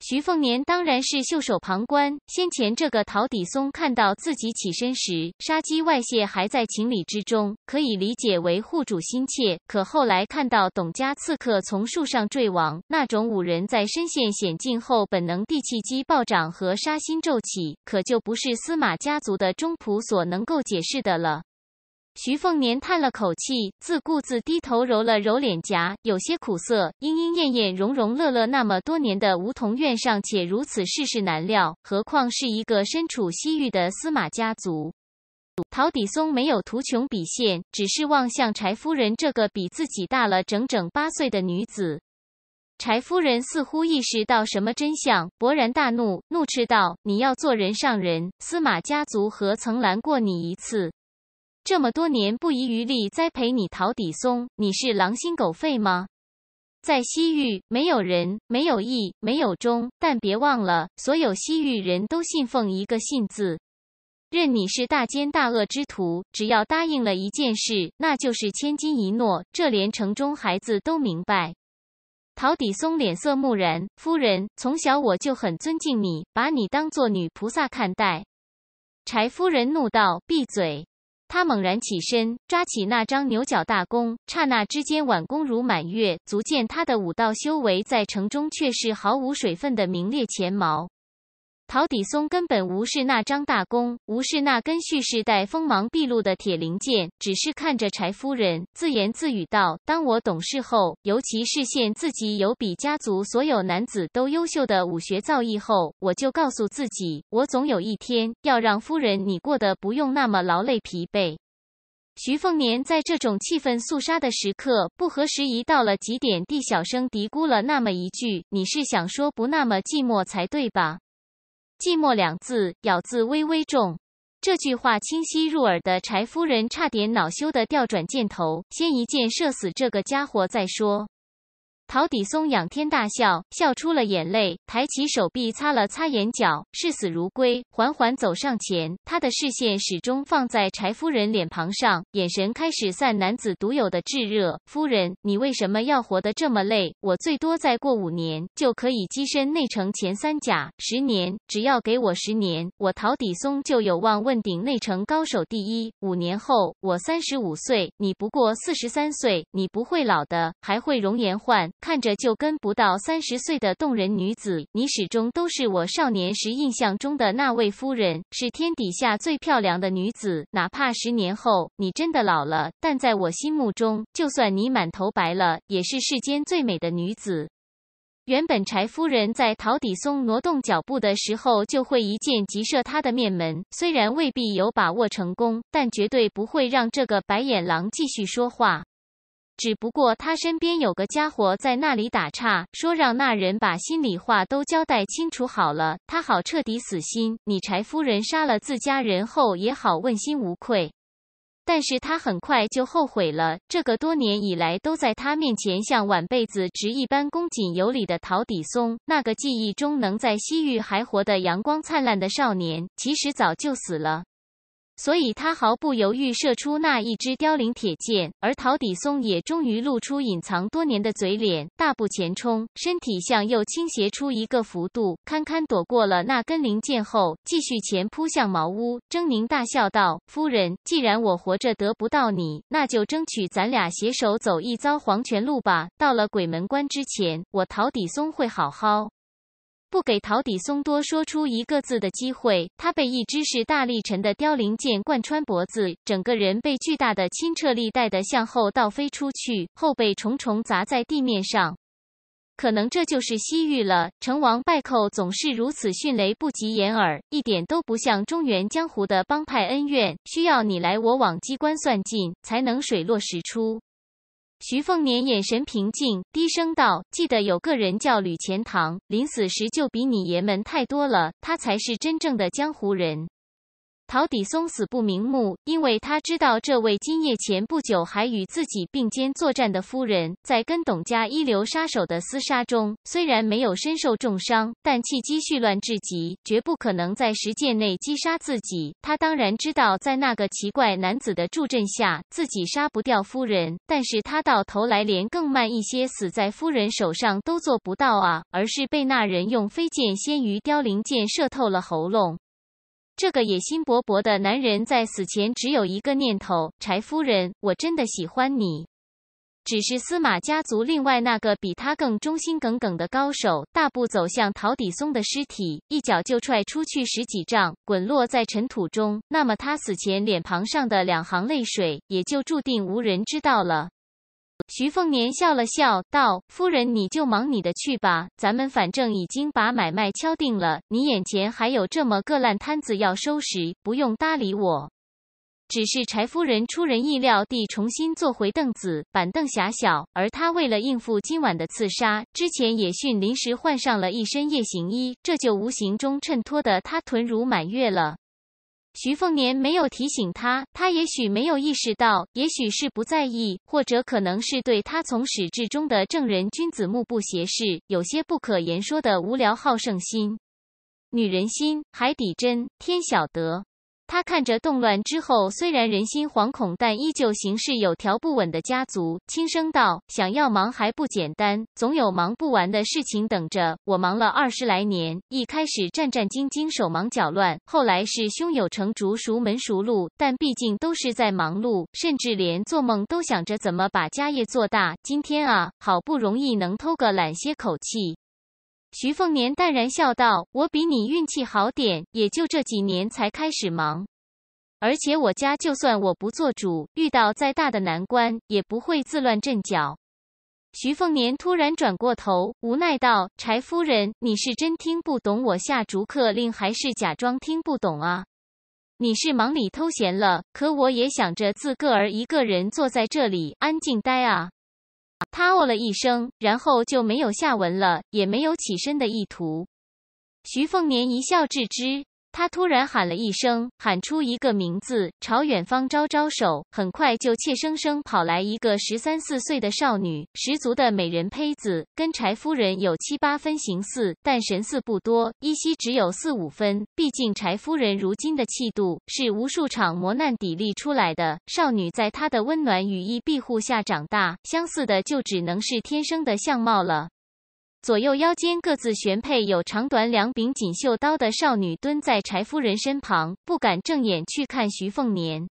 徐凤年当然是袖手旁观。先前这个陶底松看到自己起身时杀机外泄，还在情理之中，可以理解为护主心切。可后来看到董家刺客从树上坠亡，那种五人在身陷险境后本能地气机暴涨和杀心骤起，可就不是司马家族的中仆所能够解释的了。徐凤年叹了口气，自顾自低头揉了揉脸颊，有些苦涩。莺莺燕燕，融融乐乐，那么多年的梧桐院上且如此，世事难料，何况是一个身处西域的司马家族。陶底松没有图穷匕见，只是望向柴夫人这个比自己大了整整八岁的女子。柴夫人似乎意识到什么真相，勃然大怒，怒斥道：“你要做人上人，司马家族何曾拦过你一次？”这么多年不遗余力栽培你陶底松，你是狼心狗肺吗？在西域，没有人，没有义，没有忠，但别忘了，所有西域人都信奉一个信字。任你是大奸大恶之徒，只要答应了一件事，那就是千金一诺。这连城中孩子都明白。陶底松脸色木然。夫人，从小我就很尊敬你，把你当做女菩萨看待。柴夫人怒道：“闭嘴！”他猛然起身，抓起那张牛角大弓，刹那之间挽弓如满月，足见他的武道修为在城中却是毫无水分的名列前茅。陶底松根本无视那张大弓，无视那根蓄势待锋芒毕露的铁翎剑，只是看着柴夫人自言自语道：“当我懂事后，尤其是现自己有比家族所有男子都优秀的武学造诣后，我就告诉自己，我总有一天要让夫人你过得不用那么劳累疲惫。”徐凤年在这种气氛肃杀的时刻不合时宜到了极点，地小声嘀咕了那么一句：“你是想说不那么寂寞才对吧？”“寂寞”两字，咬字微微重。这句话清晰入耳的柴夫人，差点恼羞的调转箭头，先一箭射死这个家伙再说。陶底松仰天大笑，笑出了眼泪，抬起手臂擦了擦眼角，视死如归，缓缓走上前。他的视线始终放在柴夫人脸庞上，眼神开始散男子独有的炙热。夫人，你为什么要活得这么累？我最多再过五年就可以跻身内城前三甲，十年，只要给我十年，我陶底松就有望问鼎内城高手第一。五年后，我三十五岁，你不过四十三岁，你不会老的，还会容颜焕。看着就跟不到三十岁的动人女子，你始终都是我少年时印象中的那位夫人，是天底下最漂亮的女子。哪怕十年后你真的老了，但在我心目中，就算你满头白了，也是世间最美的女子。原本柴夫人在陶底松挪动脚步的时候，就会一箭即射他的面门，虽然未必有把握成功，但绝对不会让这个白眼狼继续说话。只不过他身边有个家伙在那里打岔，说让那人把心里话都交代清楚好了，他好彻底死心。你柴夫人杀了自家人后也好问心无愧。但是他很快就后悔了。这个多年以来都在他面前像晚辈子值一般恭谨有礼的陶底松，那个记忆中能在西域还活的阳光灿烂的少年，其实早就死了。所以，他毫不犹豫射出那一支凋零铁箭，而陶底松也终于露出隐藏多年的嘴脸，大步前冲，身体向右倾斜出一个幅度，堪堪躲过了那根灵件后，继续前扑向茅屋，狰狞大笑道：“夫人，既然我活着得不到你，那就争取咱俩携手走一遭黄泉路吧。到了鬼门关之前，我陶底松会好好。”不给陶底松多说出一个字的机会，他被一只是大力沉的凋零剑贯穿脖子，整个人被巨大的清撤力带的向后倒飞出去，后背重重砸在地面上。可能这就是西域了，成王败寇总是如此迅雷不及掩耳，一点都不像中原江湖的帮派恩怨，需要你来我往，机关算尽才能水落石出。徐凤年眼神平静，低声道：“记得有个人叫吕钱塘，临死时就比你爷们太多了，他才是真正的江湖人。”陶底松死不瞑目，因为他知道这位今夜前不久还与自己并肩作战的夫人，在跟董家一流杀手的厮杀中，虽然没有身受重伤，但气机絮乱至极，绝不可能在十剑内击杀自己。他当然知道，在那个奇怪男子的助阵下，自己杀不掉夫人，但是他到头来连更慢一些死在夫人手上都做不到啊，而是被那人用飞剑先于凋零剑射透了喉咙。这个野心勃勃的男人在死前只有一个念头：柴夫人，我真的喜欢你。只是司马家族另外那个比他更忠心耿耿的高手，大步走向陶底松的尸体，一脚就踹出去十几丈，滚落在尘土中。那么他死前脸庞上的两行泪水，也就注定无人知道了。徐凤年笑了笑道：“夫人，你就忙你的去吧，咱们反正已经把买卖敲定了，你眼前还有这么个烂摊子要收拾，不用搭理我。”只是柴夫人出人意料地重新坐回凳子，板凳狭小，而她为了应付今晚的刺杀，之前也训临时换上了一身夜行衣，这就无形中衬托的她臀如满月了。徐凤年没有提醒他，他也许没有意识到，也许是不在意，或者可能是对他从始至终的正人君子目不斜视，有些不可言说的无聊好胜心。女人心，海底针，天晓得。他看着动乱之后虽然人心惶恐，但依旧行事有条不紊的家族，轻声道：“想要忙还不简单，总有忙不完的事情等着。我忙了二十来年，一开始战战兢兢、手忙脚乱，后来是胸有成竹、熟门熟路。但毕竟都是在忙碌，甚至连做梦都想着怎么把家业做大。今天啊，好不容易能偷个懒、歇口气。”徐凤年淡然笑道：“我比你运气好点，也就这几年才开始忙。而且我家就算我不做主，遇到再大的难关也不会自乱阵脚。”徐凤年突然转过头，无奈道：“柴夫人，你是真听不懂我下逐客令，还是假装听不懂啊？你是忙里偷闲了，可我也想着自个儿一个人坐在这里安静待啊。”他哦了一声，然后就没有下文了，也没有起身的意图。徐凤年一笑置之。他突然喊了一声，喊出一个名字，朝远方招招手，很快就怯生生跑来一个十三四岁的少女，十足的美人胚子，跟柴夫人有七八分形似，但神似不多，依稀只有四五分。毕竟柴夫人如今的气度是无数场磨难砥砺出来的，少女在她的温暖羽翼庇护下长大，相似的就只能是天生的相貌了。左右腰间各自悬配有长短两柄锦绣刀的少女蹲在柴夫人身旁，不敢正眼去看徐凤年。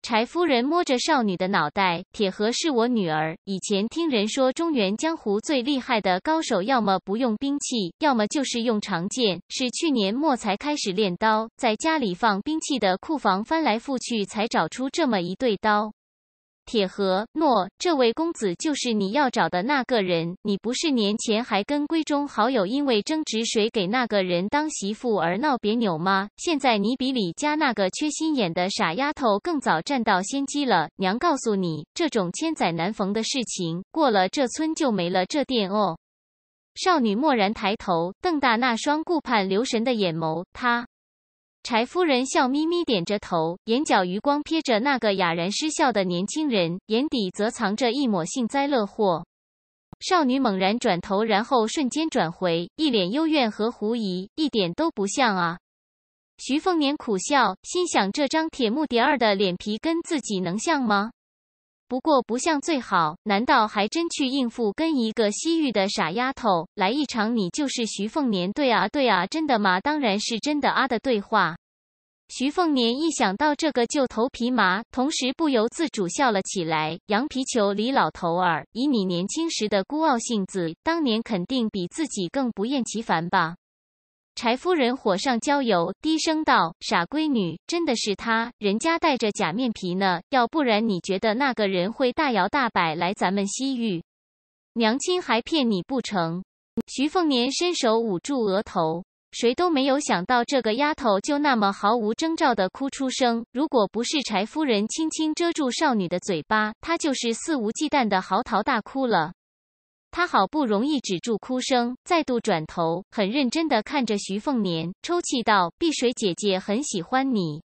柴夫人摸着少女的脑袋：“铁盒是我女儿。以前听人说，中原江湖最厉害的高手，要么不用兵器，要么就是用长剑。是去年末才开始练刀，在家里放兵器的库房翻来覆去才找出这么一对刀。”铁和诺，这位公子就是你要找的那个人。你不是年前还跟闺中好友因为争执谁给那个人当媳妇而闹别扭吗？现在你比李家那个缺心眼的傻丫头更早占到先机了。娘告诉你，这种千载难逢的事情过了这村就没了这店哦。少女蓦然抬头，瞪大那双顾盼留神的眼眸，她。柴夫人笑眯眯点着头，眼角余光瞥着那个哑然失笑的年轻人，眼底则藏着一抹幸灾乐祸。少女猛然转头，然后瞬间转回，一脸幽怨和狐疑，一点都不像啊！徐凤年苦笑，心想：这张铁木迭儿的脸皮跟自己能像吗？不过不像最好，难道还真去应付跟一个西域的傻丫头来一场？你就是徐凤年，对啊，对啊，真的吗？当然是真的啊的对话。徐凤年一想到这个就头皮麻，同时不由自主笑了起来。羊皮球，李老头儿，以你年轻时的孤傲性子，当年肯定比自己更不厌其烦吧。柴夫人火上浇油，低声道：“傻闺女，真的是他，人家戴着假面皮呢。要不然你觉得那个人会大摇大摆来咱们西域？娘亲还骗你不成？”徐凤年伸手捂住额头，谁都没有想到这个丫头就那么毫无征兆的哭出声。如果不是柴夫人轻轻遮住少女的嘴巴，她就是肆无忌惮的嚎啕大哭了。他好不容易止住哭声，再度转头，很认真地看着徐凤年，抽泣道：“碧水姐姐很喜欢你。”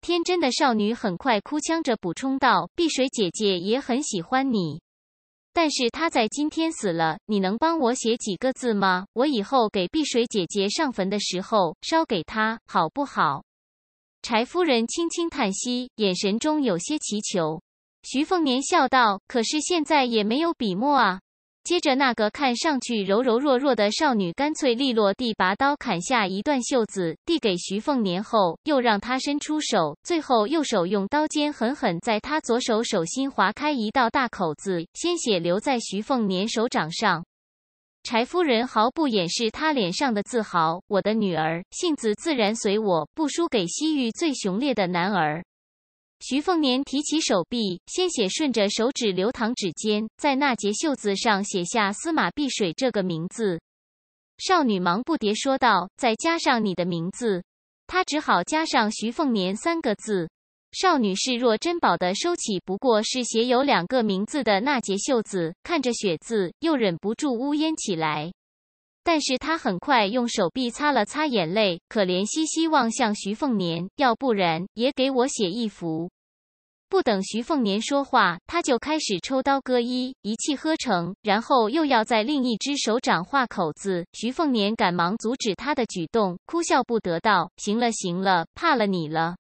天真的少女很快哭腔着补充道：“碧水姐姐也很喜欢你，但是她在今天死了。你能帮我写几个字吗？我以后给碧水姐姐上坟的时候烧给她，好不好？”柴夫人轻轻叹息，眼神中有些祈求。徐凤年笑道：“可是现在也没有笔墨啊。”接着，那个看上去柔柔弱弱的少女干脆利落地拔刀砍下一段袖子，递给徐凤年后，又让他伸出手，最后右手用刀尖狠狠在他左手手心划开一道大口子，鲜血流在徐凤年手掌上。柴夫人毫不掩饰她脸上的自豪：“我的女儿性子自然随我，不输给西域最雄烈的男儿。”徐凤年提起手臂，鲜血顺着手指流淌，指尖在那截袖子上写下“司马碧水”这个名字。少女忙不迭说道：“再加上你的名字。”她只好加上“徐凤年”三个字。少女视若珍宝的收起，不过是写有两个名字的那截袖子。看着血字，又忍不住呜咽起来。但是她很快用手臂擦了擦眼泪，可怜兮兮望向徐凤年：“要不然也给我写一幅。”不等徐凤年说话，他就开始抽刀割衣，一气呵成，然后又要在另一只手掌画口子。徐凤年赶忙阻止他的举动，哭笑不得道：“行了行了，怕了你了，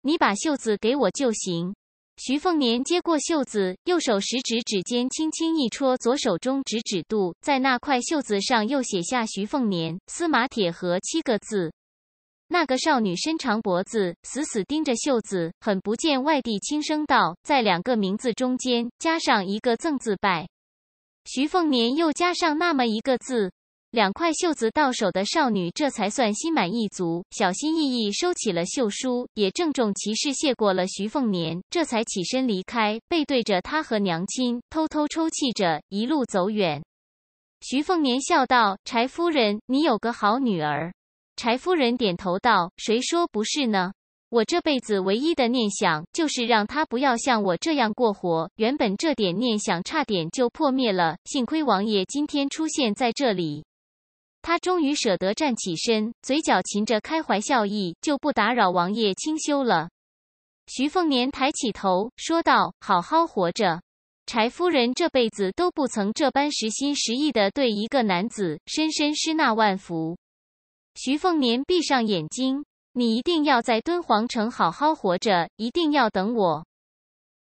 你把袖子给我就行。”徐凤年接过袖子，右手食指指尖轻轻一戳，左手中指指肚在那块袖子上又写下“徐凤年、司马铁和七个字。那个少女伸长脖子，死死盯着袖子，很不见外地轻声道：“在两个名字中间加上一个赠字拜。”徐凤年又加上那么一个字，两块袖子到手的少女这才算心满意足，小心翼翼收起了袖书，也郑重其事谢过了徐凤年，这才起身离开，背对着他和娘亲，偷偷抽泣着一路走远。徐凤年笑道：“柴夫人，你有个好女儿。”柴夫人点头道：“谁说不是呢？我这辈子唯一的念想就是让他不要像我这样过活。原本这点念想差点就破灭了，幸亏王爷今天出现在这里，他终于舍得站起身，嘴角噙着开怀笑意，就不打扰王爷清修了。”徐凤年抬起头说道：“好好活着。”柴夫人这辈子都不曾这般实心实意的对一个男子深深施那万福。徐凤年闭上眼睛，你一定要在敦煌城好好活着，一定要等我。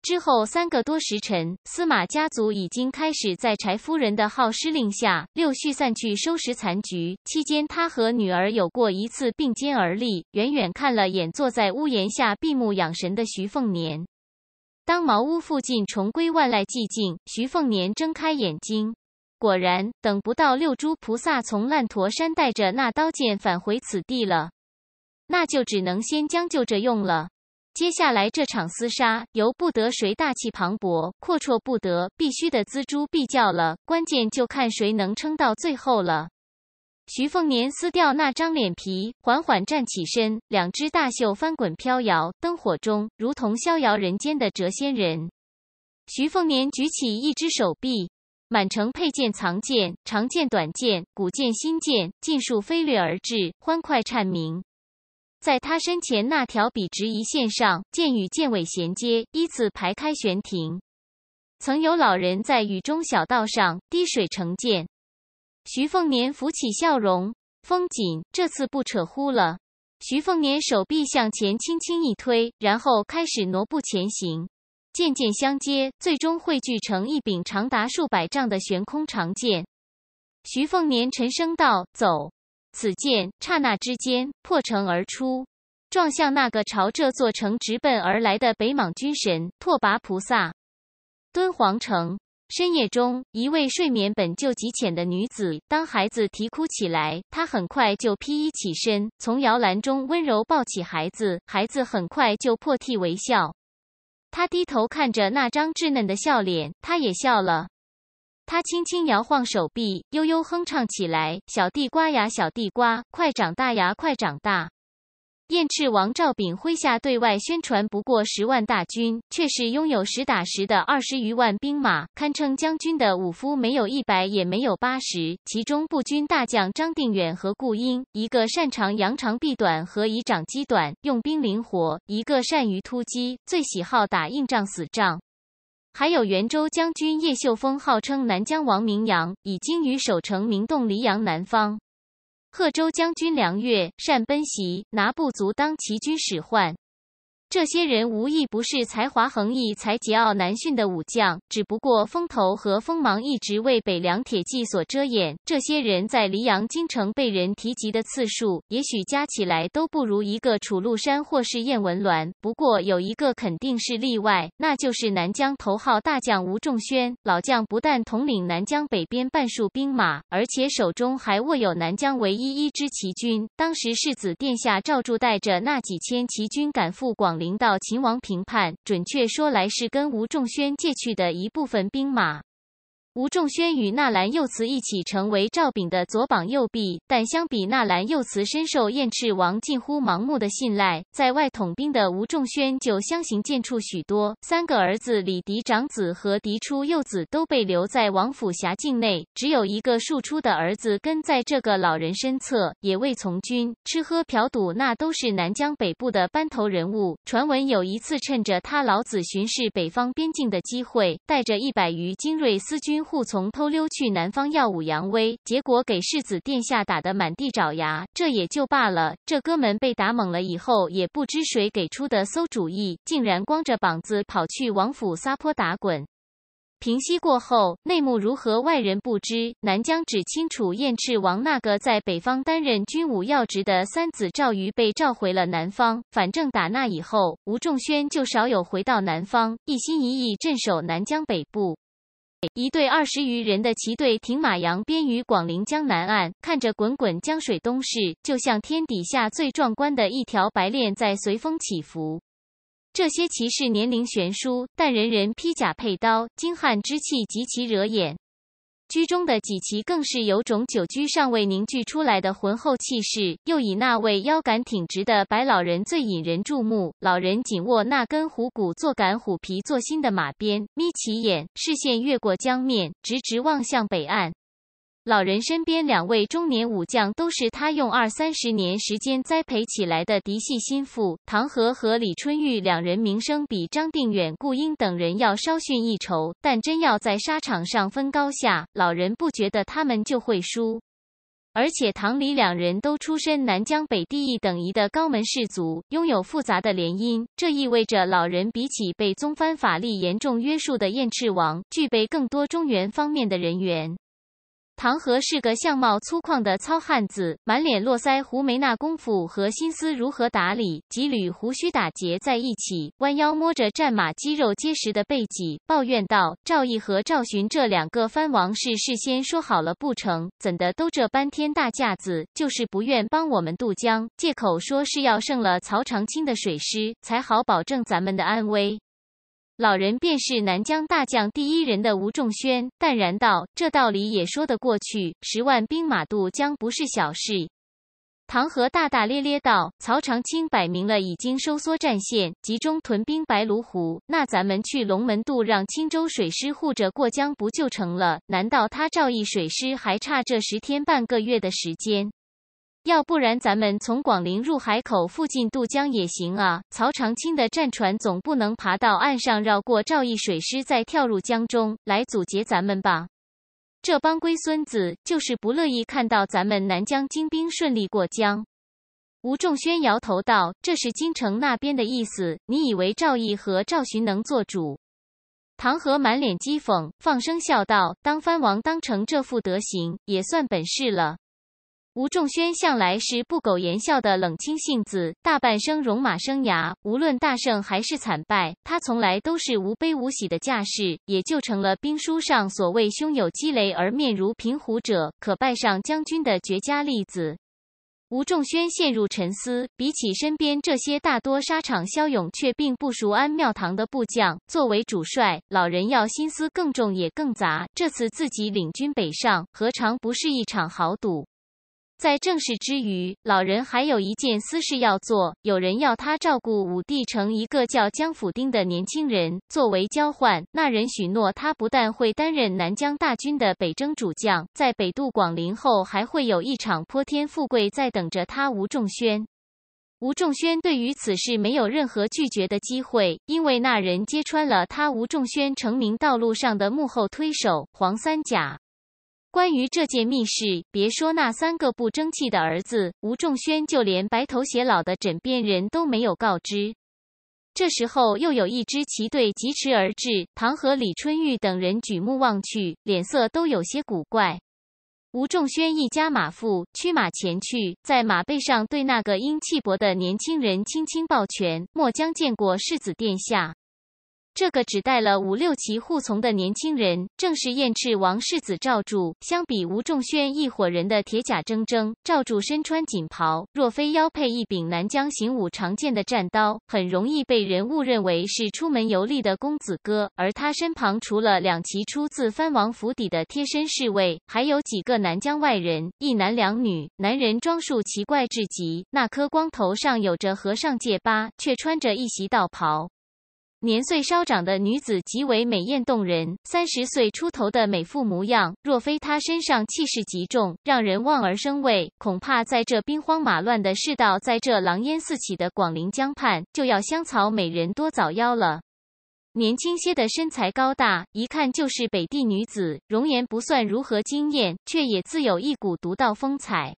之后三个多时辰，司马家族已经开始在柴夫人的号施令下六畜散去收拾残局。期间，他和女儿有过一次并肩而立，远远看了眼坐在屋檐下闭目养神的徐凤年。当茅屋附近重归万籁寂静，徐凤年睁开眼睛。果然，等不到六珠菩萨从烂陀山带着那刀剑返回此地了，那就只能先将就着用了。接下来这场厮杀，由不得谁大气磅礴、阔绰不得，必须的锱铢必较了。关键就看谁能撑到最后了。徐凤年撕掉那张脸皮，缓缓站起身，两只大袖翻滚飘摇，灯火中如同逍遥人间的谪仙人。徐凤年举起一只手臂。满城佩剑藏剑长剑短剑古剑新剑尽数飞掠而至，欢快颤鸣。在他身前那条笔直一线上，剑与剑尾衔接，依次排开悬停。曾有老人在雨中小道上滴水成剑。徐凤年浮起笑容，风锦这次不扯呼了。徐凤年手臂向前轻轻一推，然后开始挪步前行。渐渐相接，最终汇聚成一柄长达数百丈的悬空长剑。徐凤年沉声道：“走！”此剑刹那之间破城而出，撞向那个朝这座城直奔而来的北莽军神拓跋菩萨。敦煌城深夜中，一位睡眠本就极浅的女子，当孩子啼哭起来，她很快就披衣起身，从摇篮中温柔抱起孩子。孩子很快就破涕为笑。他低头看着那张稚嫩的笑脸，他也笑了。他轻轻摇晃手臂，悠悠哼唱起来：“小地瓜呀，小地瓜，快长大呀，快长大。”燕赤王赵昺麾下对外宣传不过十万大军，却是拥有实打实的二十余万兵马，堪称将军的武夫没有一百也没有八十。其中步军大将张定远和顾英，一个擅长扬长避短和以长击短，用兵灵活；一个善于突击，最喜好打硬仗死仗。还有元州将军叶秀峰，号称南疆王明阳，已经于守城名动黎阳南方。贺州将军梁岳善奔袭，拿部族当齐军使唤。这些人无一不是才华横溢、才桀骜难驯的武将，只不过风头和锋芒一直为北凉铁骑所遮掩。这些人在黎阳京城被人提及的次数，也许加起来都不如一个楚禄山或是燕文鸾。不过有一个肯定是例外，那就是南疆头号大将吴仲宣。老将不但统领南疆北边半数兵马，而且手中还握有南疆唯一一支骑军。当时世子殿下赵柱带着那几千骑军赶赴广陵。引导秦王平叛，准确说来是跟吴仲宣借去的一部分兵马。吴仲轩与纳兰幼慈一起成为赵炳的左膀右臂，但相比纳兰幼慈深受燕赤王近乎盲目的信赖，在外统兵的吴仲轩就相形见绌许多。三个儿子李迪长子和嫡出幼子都被留在王府辖境内，只有一个庶出的儿子跟在这个老人身侧，也未从军，吃喝嫖赌那都是南疆北部的班头人物。传闻有一次，趁着他老子巡视北方边境的机会，带着一百余精锐私军。护从偷溜去南方耀武扬威，结果给世子殿下打得满地找牙，这也就罢了。这哥们被打懵了以后，也不知谁给出的馊主意，竟然光着膀子跑去王府撒泼打滚。平息过后，内幕如何，外人不知。南疆只清楚燕赤王那个在北方担任军武要职的三子赵瑜被召回了南方。反正打那以后，吴仲轩就少有回到南方，一心一意镇守南疆北部。一队二十余人的骑队停马扬鞭于广陵江南岸，看着滚滚江水东逝，就像天底下最壮观的一条白练在随风起伏。这些骑士年龄悬殊，但人人披甲佩刀，精悍之气极其惹眼。居中的几骑更是有种久居尚未凝聚出来的浑厚气势，又以那位腰杆挺直的白老人最引人注目。老人紧握那根虎骨坐杆、虎皮坐心的马鞭，眯起眼，视线越过江面，直直望向北岸。老人身边两位中年武将，都是他用二三十年时间栽培起来的嫡系心腹唐和和李春玉两人，名声比张定远、顾英等人要稍逊一筹，但真要在沙场上分高下，老人不觉得他们就会输。而且唐李两人都出身南疆北地一等一的高门氏族，拥有复杂的联姻，这意味着老人比起被宗藩法力严重约束的燕赤王，具备更多中原方面的人员。唐河是个相貌粗犷的糙汉子，满脸络腮胡，没那功夫和心思如何打理，几缕胡须打结在一起，弯腰摸着战马肌肉结实的背脊，抱怨道：“赵毅和赵寻这两个藩王是事先说好了不成？怎的都这般天大架子，就是不愿帮我们渡江，借口说是要胜了曹长青的水师，才好保证咱们的安危。”老人便是南疆大将第一人的吴仲宣，淡然道：“这道理也说得过去。十万兵马渡江不是小事。”唐河大大咧咧道：“曹长青摆明了已经收缩战线，集中屯兵白芦湖，那咱们去龙门渡，让青州水师护着过江，不就成了？难道他赵毅水师还差这十天半个月的时间？”要不然咱们从广陵入海口附近渡江也行啊！曹长青的战船总不能爬到岸上绕过赵毅水师，再跳入江中来阻截咱们吧？这帮龟孙子就是不乐意看到咱们南疆精兵顺利过江。吴仲轩摇头道：“这是京城那边的意思，你以为赵毅和赵循能做主？”唐河满脸讥讽，放声笑道：“当藩王当成这副德行，也算本事了。”吴仲轩向来是不苟言笑的冷清性子，大半生戎马生涯，无论大胜还是惨败，他从来都是无悲无喜的架势，也就成了兵书上所谓“胸有积雷而面如平湖者，可拜上将军”的绝佳例子。吴仲轩陷入沉思，比起身边这些大多沙场骁勇却并不熟安庙堂的部将，作为主帅，老人要心思更重也更杂。这次自己领军北上，何尝不是一场豪赌？在正事之余，老人还有一件私事要做。有人要他照顾武帝城一个叫江府丁的年轻人，作为交换，那人许诺他不但会担任南疆大军的北征主将，在北渡广陵后，还会有一场泼天富贵在等着他。吴仲轩，吴仲轩对于此事没有任何拒绝的机会，因为那人揭穿了他吴仲轩成名道路上的幕后推手黄三甲。关于这件密事，别说那三个不争气的儿子吴仲轩，就连白头偕老的枕边人都没有告知。这时候，又有一支骑队疾驰而至，唐和李春玉等人举目望去，脸色都有些古怪。吴仲轩一家马夫驱马前去，在马背上对那个英气勃的年轻人轻轻抱拳：“末将见过世子殿下。”这个只带了五六骑护从的年轻人，正是燕赤王世子赵柱。相比吴仲宣一伙人的铁甲铮铮，赵柱身穿锦袍，若非腰配一柄南疆行武常见的战刀，很容易被人误认为是出门游历的公子哥。而他身旁除了两骑出自藩王府邸的贴身侍卫，还有几个南疆外人，一男两女。男人装束奇怪至极，那颗光头上有着和尚戒疤，却穿着一袭道袍。年岁稍长的女子极为美艳动人，三十岁出头的美妇模样，若非她身上气势极重，让人望而生畏，恐怕在这兵荒马乱的世道，在这狼烟四起的广陵江畔，就要香草美人多早夭了。年轻些的身材高大，一看就是北地女子，容颜不算如何惊艳，却也自有一股独到风采。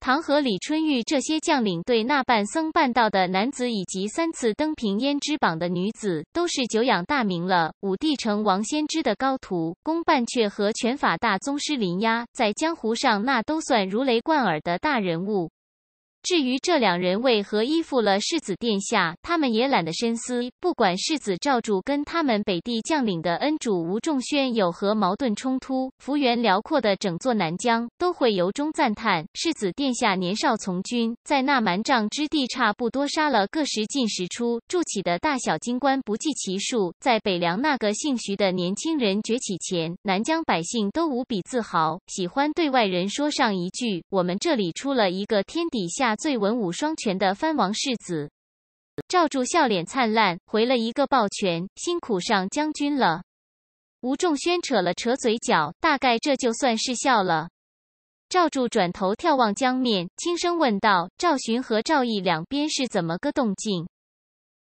唐和李春玉这些将领对那半僧半道的男子以及三次登平胭脂榜的女子，都是久仰大名了。武帝成王先知的高徒公半却和拳法大宗师林压，在江湖上那都算如雷贯耳的大人物。至于这两人为何依附了世子殿下，他们也懒得深思。不管世子赵主跟他们北地将领的恩主吴仲宣有何矛盾冲突，幅员辽阔的整座南疆都会由衷赞叹世子殿下年少从军，在那蛮瘴之地差不多杀了个十进十出，筑起的大小金官不计其数。在北凉那个姓徐的年轻人崛起前，南疆百姓都无比自豪，喜欢对外人说上一句：“我们这里出了一个天底下。”最文武双全的藩王世子，赵柱笑脸灿烂，回了一个抱拳，辛苦上将军了。吴仲轩扯了扯嘴角，大概这就算是笑了。赵柱转头眺望江面，轻声问道：“赵寻和赵毅两边是怎么个动静？”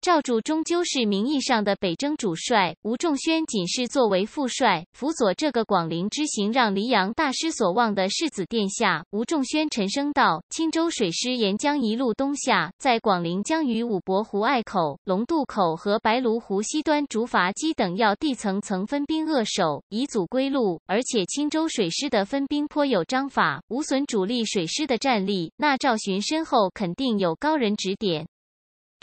赵主终究是名义上的北征主帅，吴仲宣仅是作为副帅辅佐。这个广陵之行让黎阳大失所望的世子殿下，吴仲宣沉声道：“青州水师沿江一路东下，在广陵将于五博湖隘口、龙渡口和白芦湖西端竹筏矶等要地层层分兵扼守，以阻归路。而且青州水师的分兵颇有章法，无损主力水师的战力。那赵寻身后肯定有高人指点。”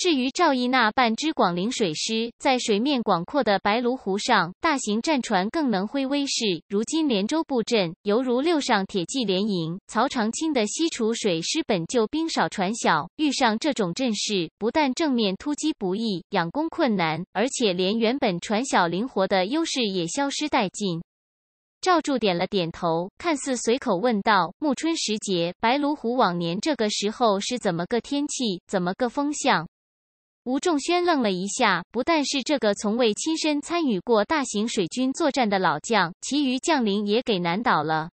至于赵毅那半支广陵水师，在水面广阔的白鹭湖上，大型战船更能挥威势。如今连州布阵，犹如六上铁骑连营。曹长青的西楚水师本就兵少船小，遇上这种阵势，不但正面突击不易，佯攻困难，而且连原本船小灵活的优势也消失殆尽。赵柱点了点头，看似随口问道：“暮春时节，白鹭湖往年这个时候是怎么个天气？怎么个风向？”吴仲轩愣了一下，不但是这个从未亲身参与过大型水军作战的老将，其余将领也给难倒了。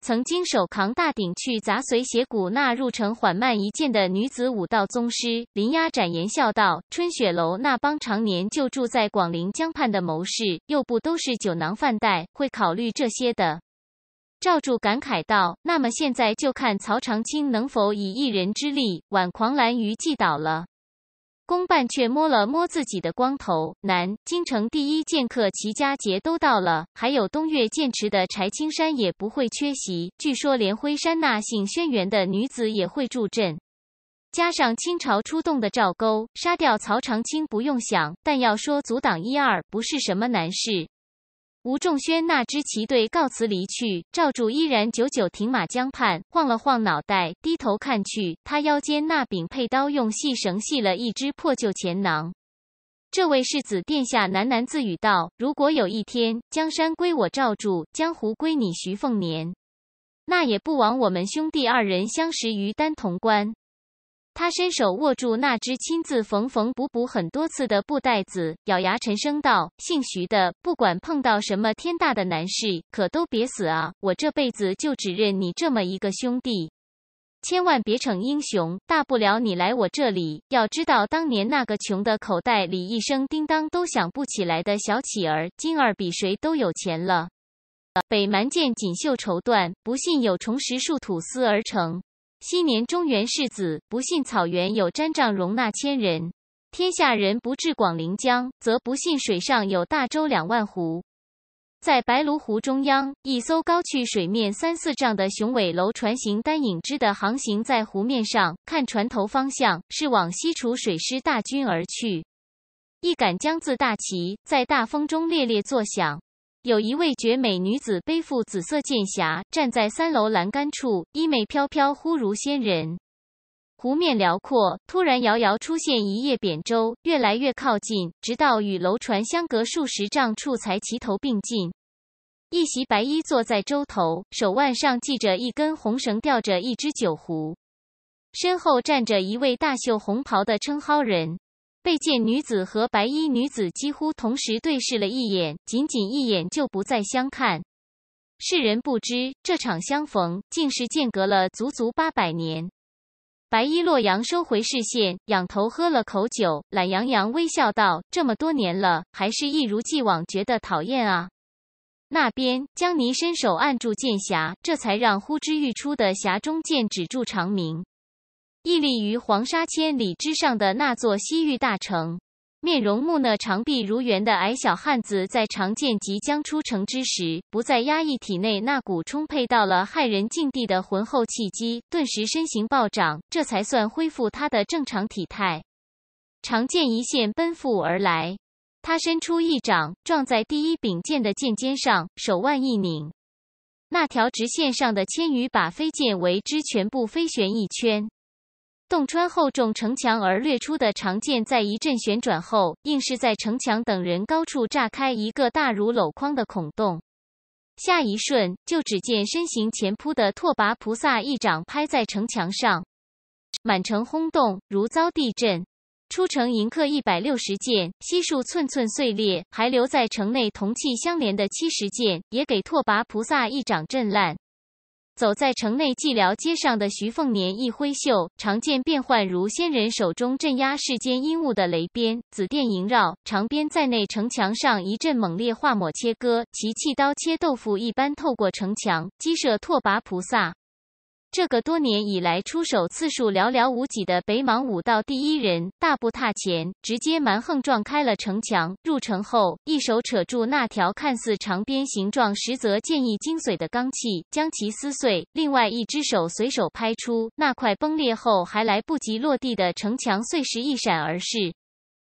曾经手扛大鼎去砸髓血谷那入城缓慢一剑的女子武道宗师林压展颜笑道：“春雪楼那帮常年就住在广陵江畔的谋士，又不都是酒囊饭袋，会考虑这些的？”赵柱感慨道：“那么现在就看曹长青能否以一人之力挽狂澜于既倒了。”公办却摸了摸自己的光头，南京城第一剑客齐家杰都到了，还有东岳剑池的柴青山也不会缺席。据说连辉山那姓轩辕的女子也会助阵，加上清朝出动的赵构，杀掉曹长青不用想，但要说阻挡一二，不是什么难事。吴仲轩那支骑队告辞离去，赵柱依然久久停马江畔，晃了晃脑袋，低头看去，他腰间那柄佩刀用细绳系了一只破旧钱囊。这位世子殿下喃喃自语道：“如果有一天，江山归我赵柱，江湖归你徐凤年，那也不枉我们兄弟二人相识于丹潼关。”他伸手握住那只亲自缝缝补补很多次的布袋子，咬牙沉声道：“姓徐的，不管碰到什么天大的难事，可都别死啊！我这辈子就只认你这么一个兄弟，千万别逞英雄，大不了你来我这里。要知道，当年那个穷的口袋里一声叮当都响不起来的小乞儿，今儿比谁都有钱了。北蛮见锦绣绸缎，不信有虫食树吐丝而成。”昔年中原世子，不信草原有毡帐容纳千人；天下人不至广陵江，则不信水上有大舟两万斛。在白鹭湖中央，一艘高去水面三四丈的雄伟楼船，形单影只的航行在湖面上。看船头方向，是往西楚水师大军而去。一杆江字大旗在大风中猎猎作响。有一位绝美女子背负紫色剑匣，站在三楼栏杆处，衣袂飘飘，忽如仙人。湖面辽阔，突然遥遥出现一叶扁舟，越来越靠近，直到与楼船相隔数十丈处才齐头并进。一袭白衣坐在舟头，手腕上系着一根红绳，吊着一只酒壶，身后站着一位大袖红袍的称号人。被剑女子和白衣女子几乎同时对视了一眼，仅仅一眼就不再相看。世人不知，这场相逢竟是间隔了足足八百年。白衣洛阳收回视线，仰头喝了口酒，懒洋洋微笑道：“这么多年了，还是一如既往觉得讨厌啊。”那边，江离伸手按住剑匣，这才让呼之欲出的匣中剑止住长鸣。屹立于黄沙千里之上的那座西域大城，面容木讷、长臂如猿的矮小汉子，在长剑即将出城之时，不再压抑体内那股充沛到了骇人境地的浑厚气机，顿时身形暴涨，这才算恢复他的正常体态。长剑一线奔赴而来，他伸出一掌，撞在第一柄剑的剑尖上，手腕一拧，那条直线上的千余把飞剑为之全部飞旋一圈。洞穿厚重城墙而掠出的长剑，在一阵旋转后，硬是在城墙等人高处炸开一个大如篓筐的孔洞。下一瞬，就只见身形前扑的拓跋菩萨一掌拍在城墙上，满城轰动，如遭地震。出城迎客一百六十件，悉数寸寸碎裂；还留在城内铜器相连的七十件，也给拓跋菩萨一掌震烂。走在城内寂寥街上的徐凤年一挥袖，长剑变幻如仙人手中镇压世间阴雾的雷鞭，紫电萦绕，长鞭在内城墙上一阵猛烈化抹切割，其气刀切豆腐一般透过城墙击射拓跋菩萨。这个多年以来出手次数寥寥无几的北莽武道第一人，大步踏前，直接蛮横撞开了城墙。入城后，一手扯住那条看似长鞭形状，实则剑意精髓的钢器，将其撕碎；另外一只手随手拍出，那块崩裂后还来不及落地的城墙碎石一闪而逝。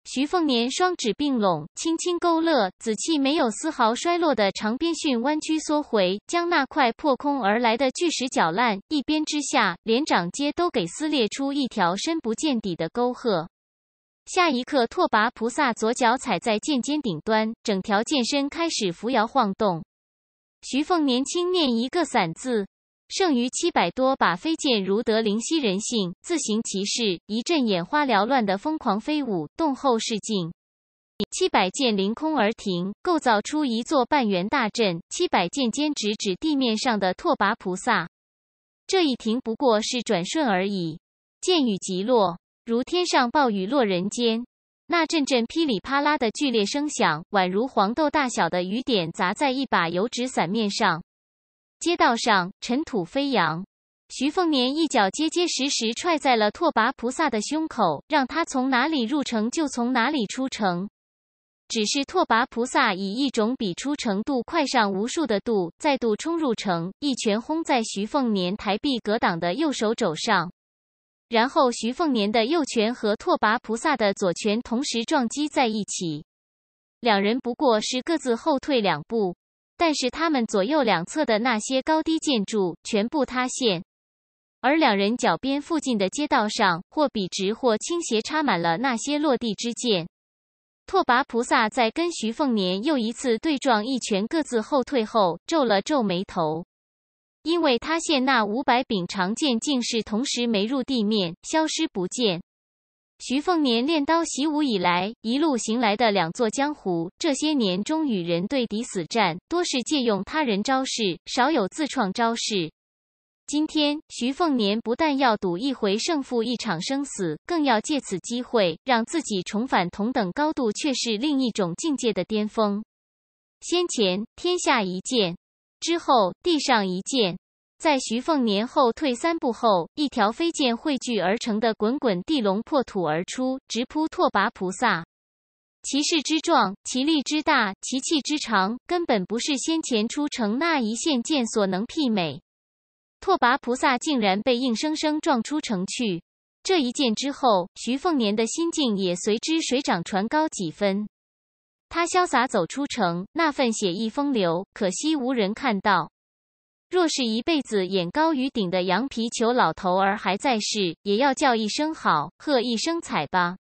徐凤年双指并拢，轻轻勾勒，紫气没有丝毫衰落的长鞭迅弯曲缩回，将那块破空而来的巨石搅烂，一鞭之下，连掌阶都给撕裂出一条深不见底的沟壑。下一刻，拓跋菩萨左脚踩在剑尖顶端，整条剑身开始扶摇晃动。徐凤年轻念一个散字。剩余七百多把飞剑，如得灵犀，人性自行其事，一阵眼花缭乱的疯狂飞舞。动后视镜。七百剑凌空而停，构造出一座半圆大阵。七百剑尖直指地面上的拓跋菩萨。这一停不过是转瞬而已，剑雨即落，如天上暴雨落人间。那阵阵噼里啪啦的剧烈声响，宛如黄豆大小的雨点砸在一把油纸伞面上。街道上尘土飞扬，徐凤年一脚结结实实踹在了拓跋菩萨的胸口，让他从哪里入城就从哪里出城。只是拓跋菩萨以一种比出城度快上无数的度再度冲入城，一拳轰在徐凤年抬臂格挡的右手肘上，然后徐凤年的右拳和拓跋菩萨的左拳同时撞击在一起，两人不过是各自后退两步。但是他们左右两侧的那些高低建筑全部塌陷，而两人脚边附近的街道上，或笔直或倾斜，插满了那些落地之剑。拓跋菩萨在跟徐凤年又一次对撞一拳，各自后退后，皱了皱眉头，因为塌陷那五百柄长剑，竟是同时没入地面，消失不见。徐凤年练刀习武以来，一路行来的两座江湖，这些年终与人对敌死战，多是借用他人招式，少有自创招式。今天，徐凤年不但要赌一回胜负一场生死，更要借此机会让自己重返同等高度，却是另一种境界的巅峰。先前天下一剑，之后地上一剑。在徐凤年后退三步后，一条飞剑汇聚而成的滚滚地龙破土而出，直扑拓跋菩萨。其势之壮，其力之大，其气之长，根本不是先前出城那一线剑所能媲美。拓跋菩萨竟然被硬生生撞出城去。这一剑之后，徐凤年的心境也随之水涨船高几分。他潇洒走出城，那份写意风流，可惜无人看到。若是一辈子眼高于顶的羊皮球老头儿还在世，也要叫一声好，喝一声彩吧。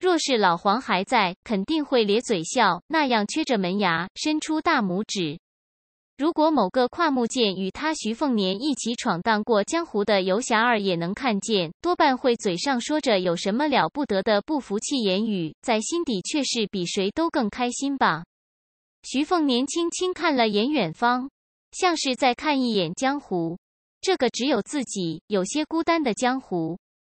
若是老黄还在，肯定会咧嘴笑，那样缺着门牙，伸出大拇指。如果某个跨木剑与他徐凤年一起闯荡过江湖的游侠儿也能看见，多半会嘴上说着有什么了不得的不服气言语，在心底却是比谁都更开心吧。徐凤年轻轻看了眼远方。像是在看一眼江湖，这个只有自己有些孤单的江湖。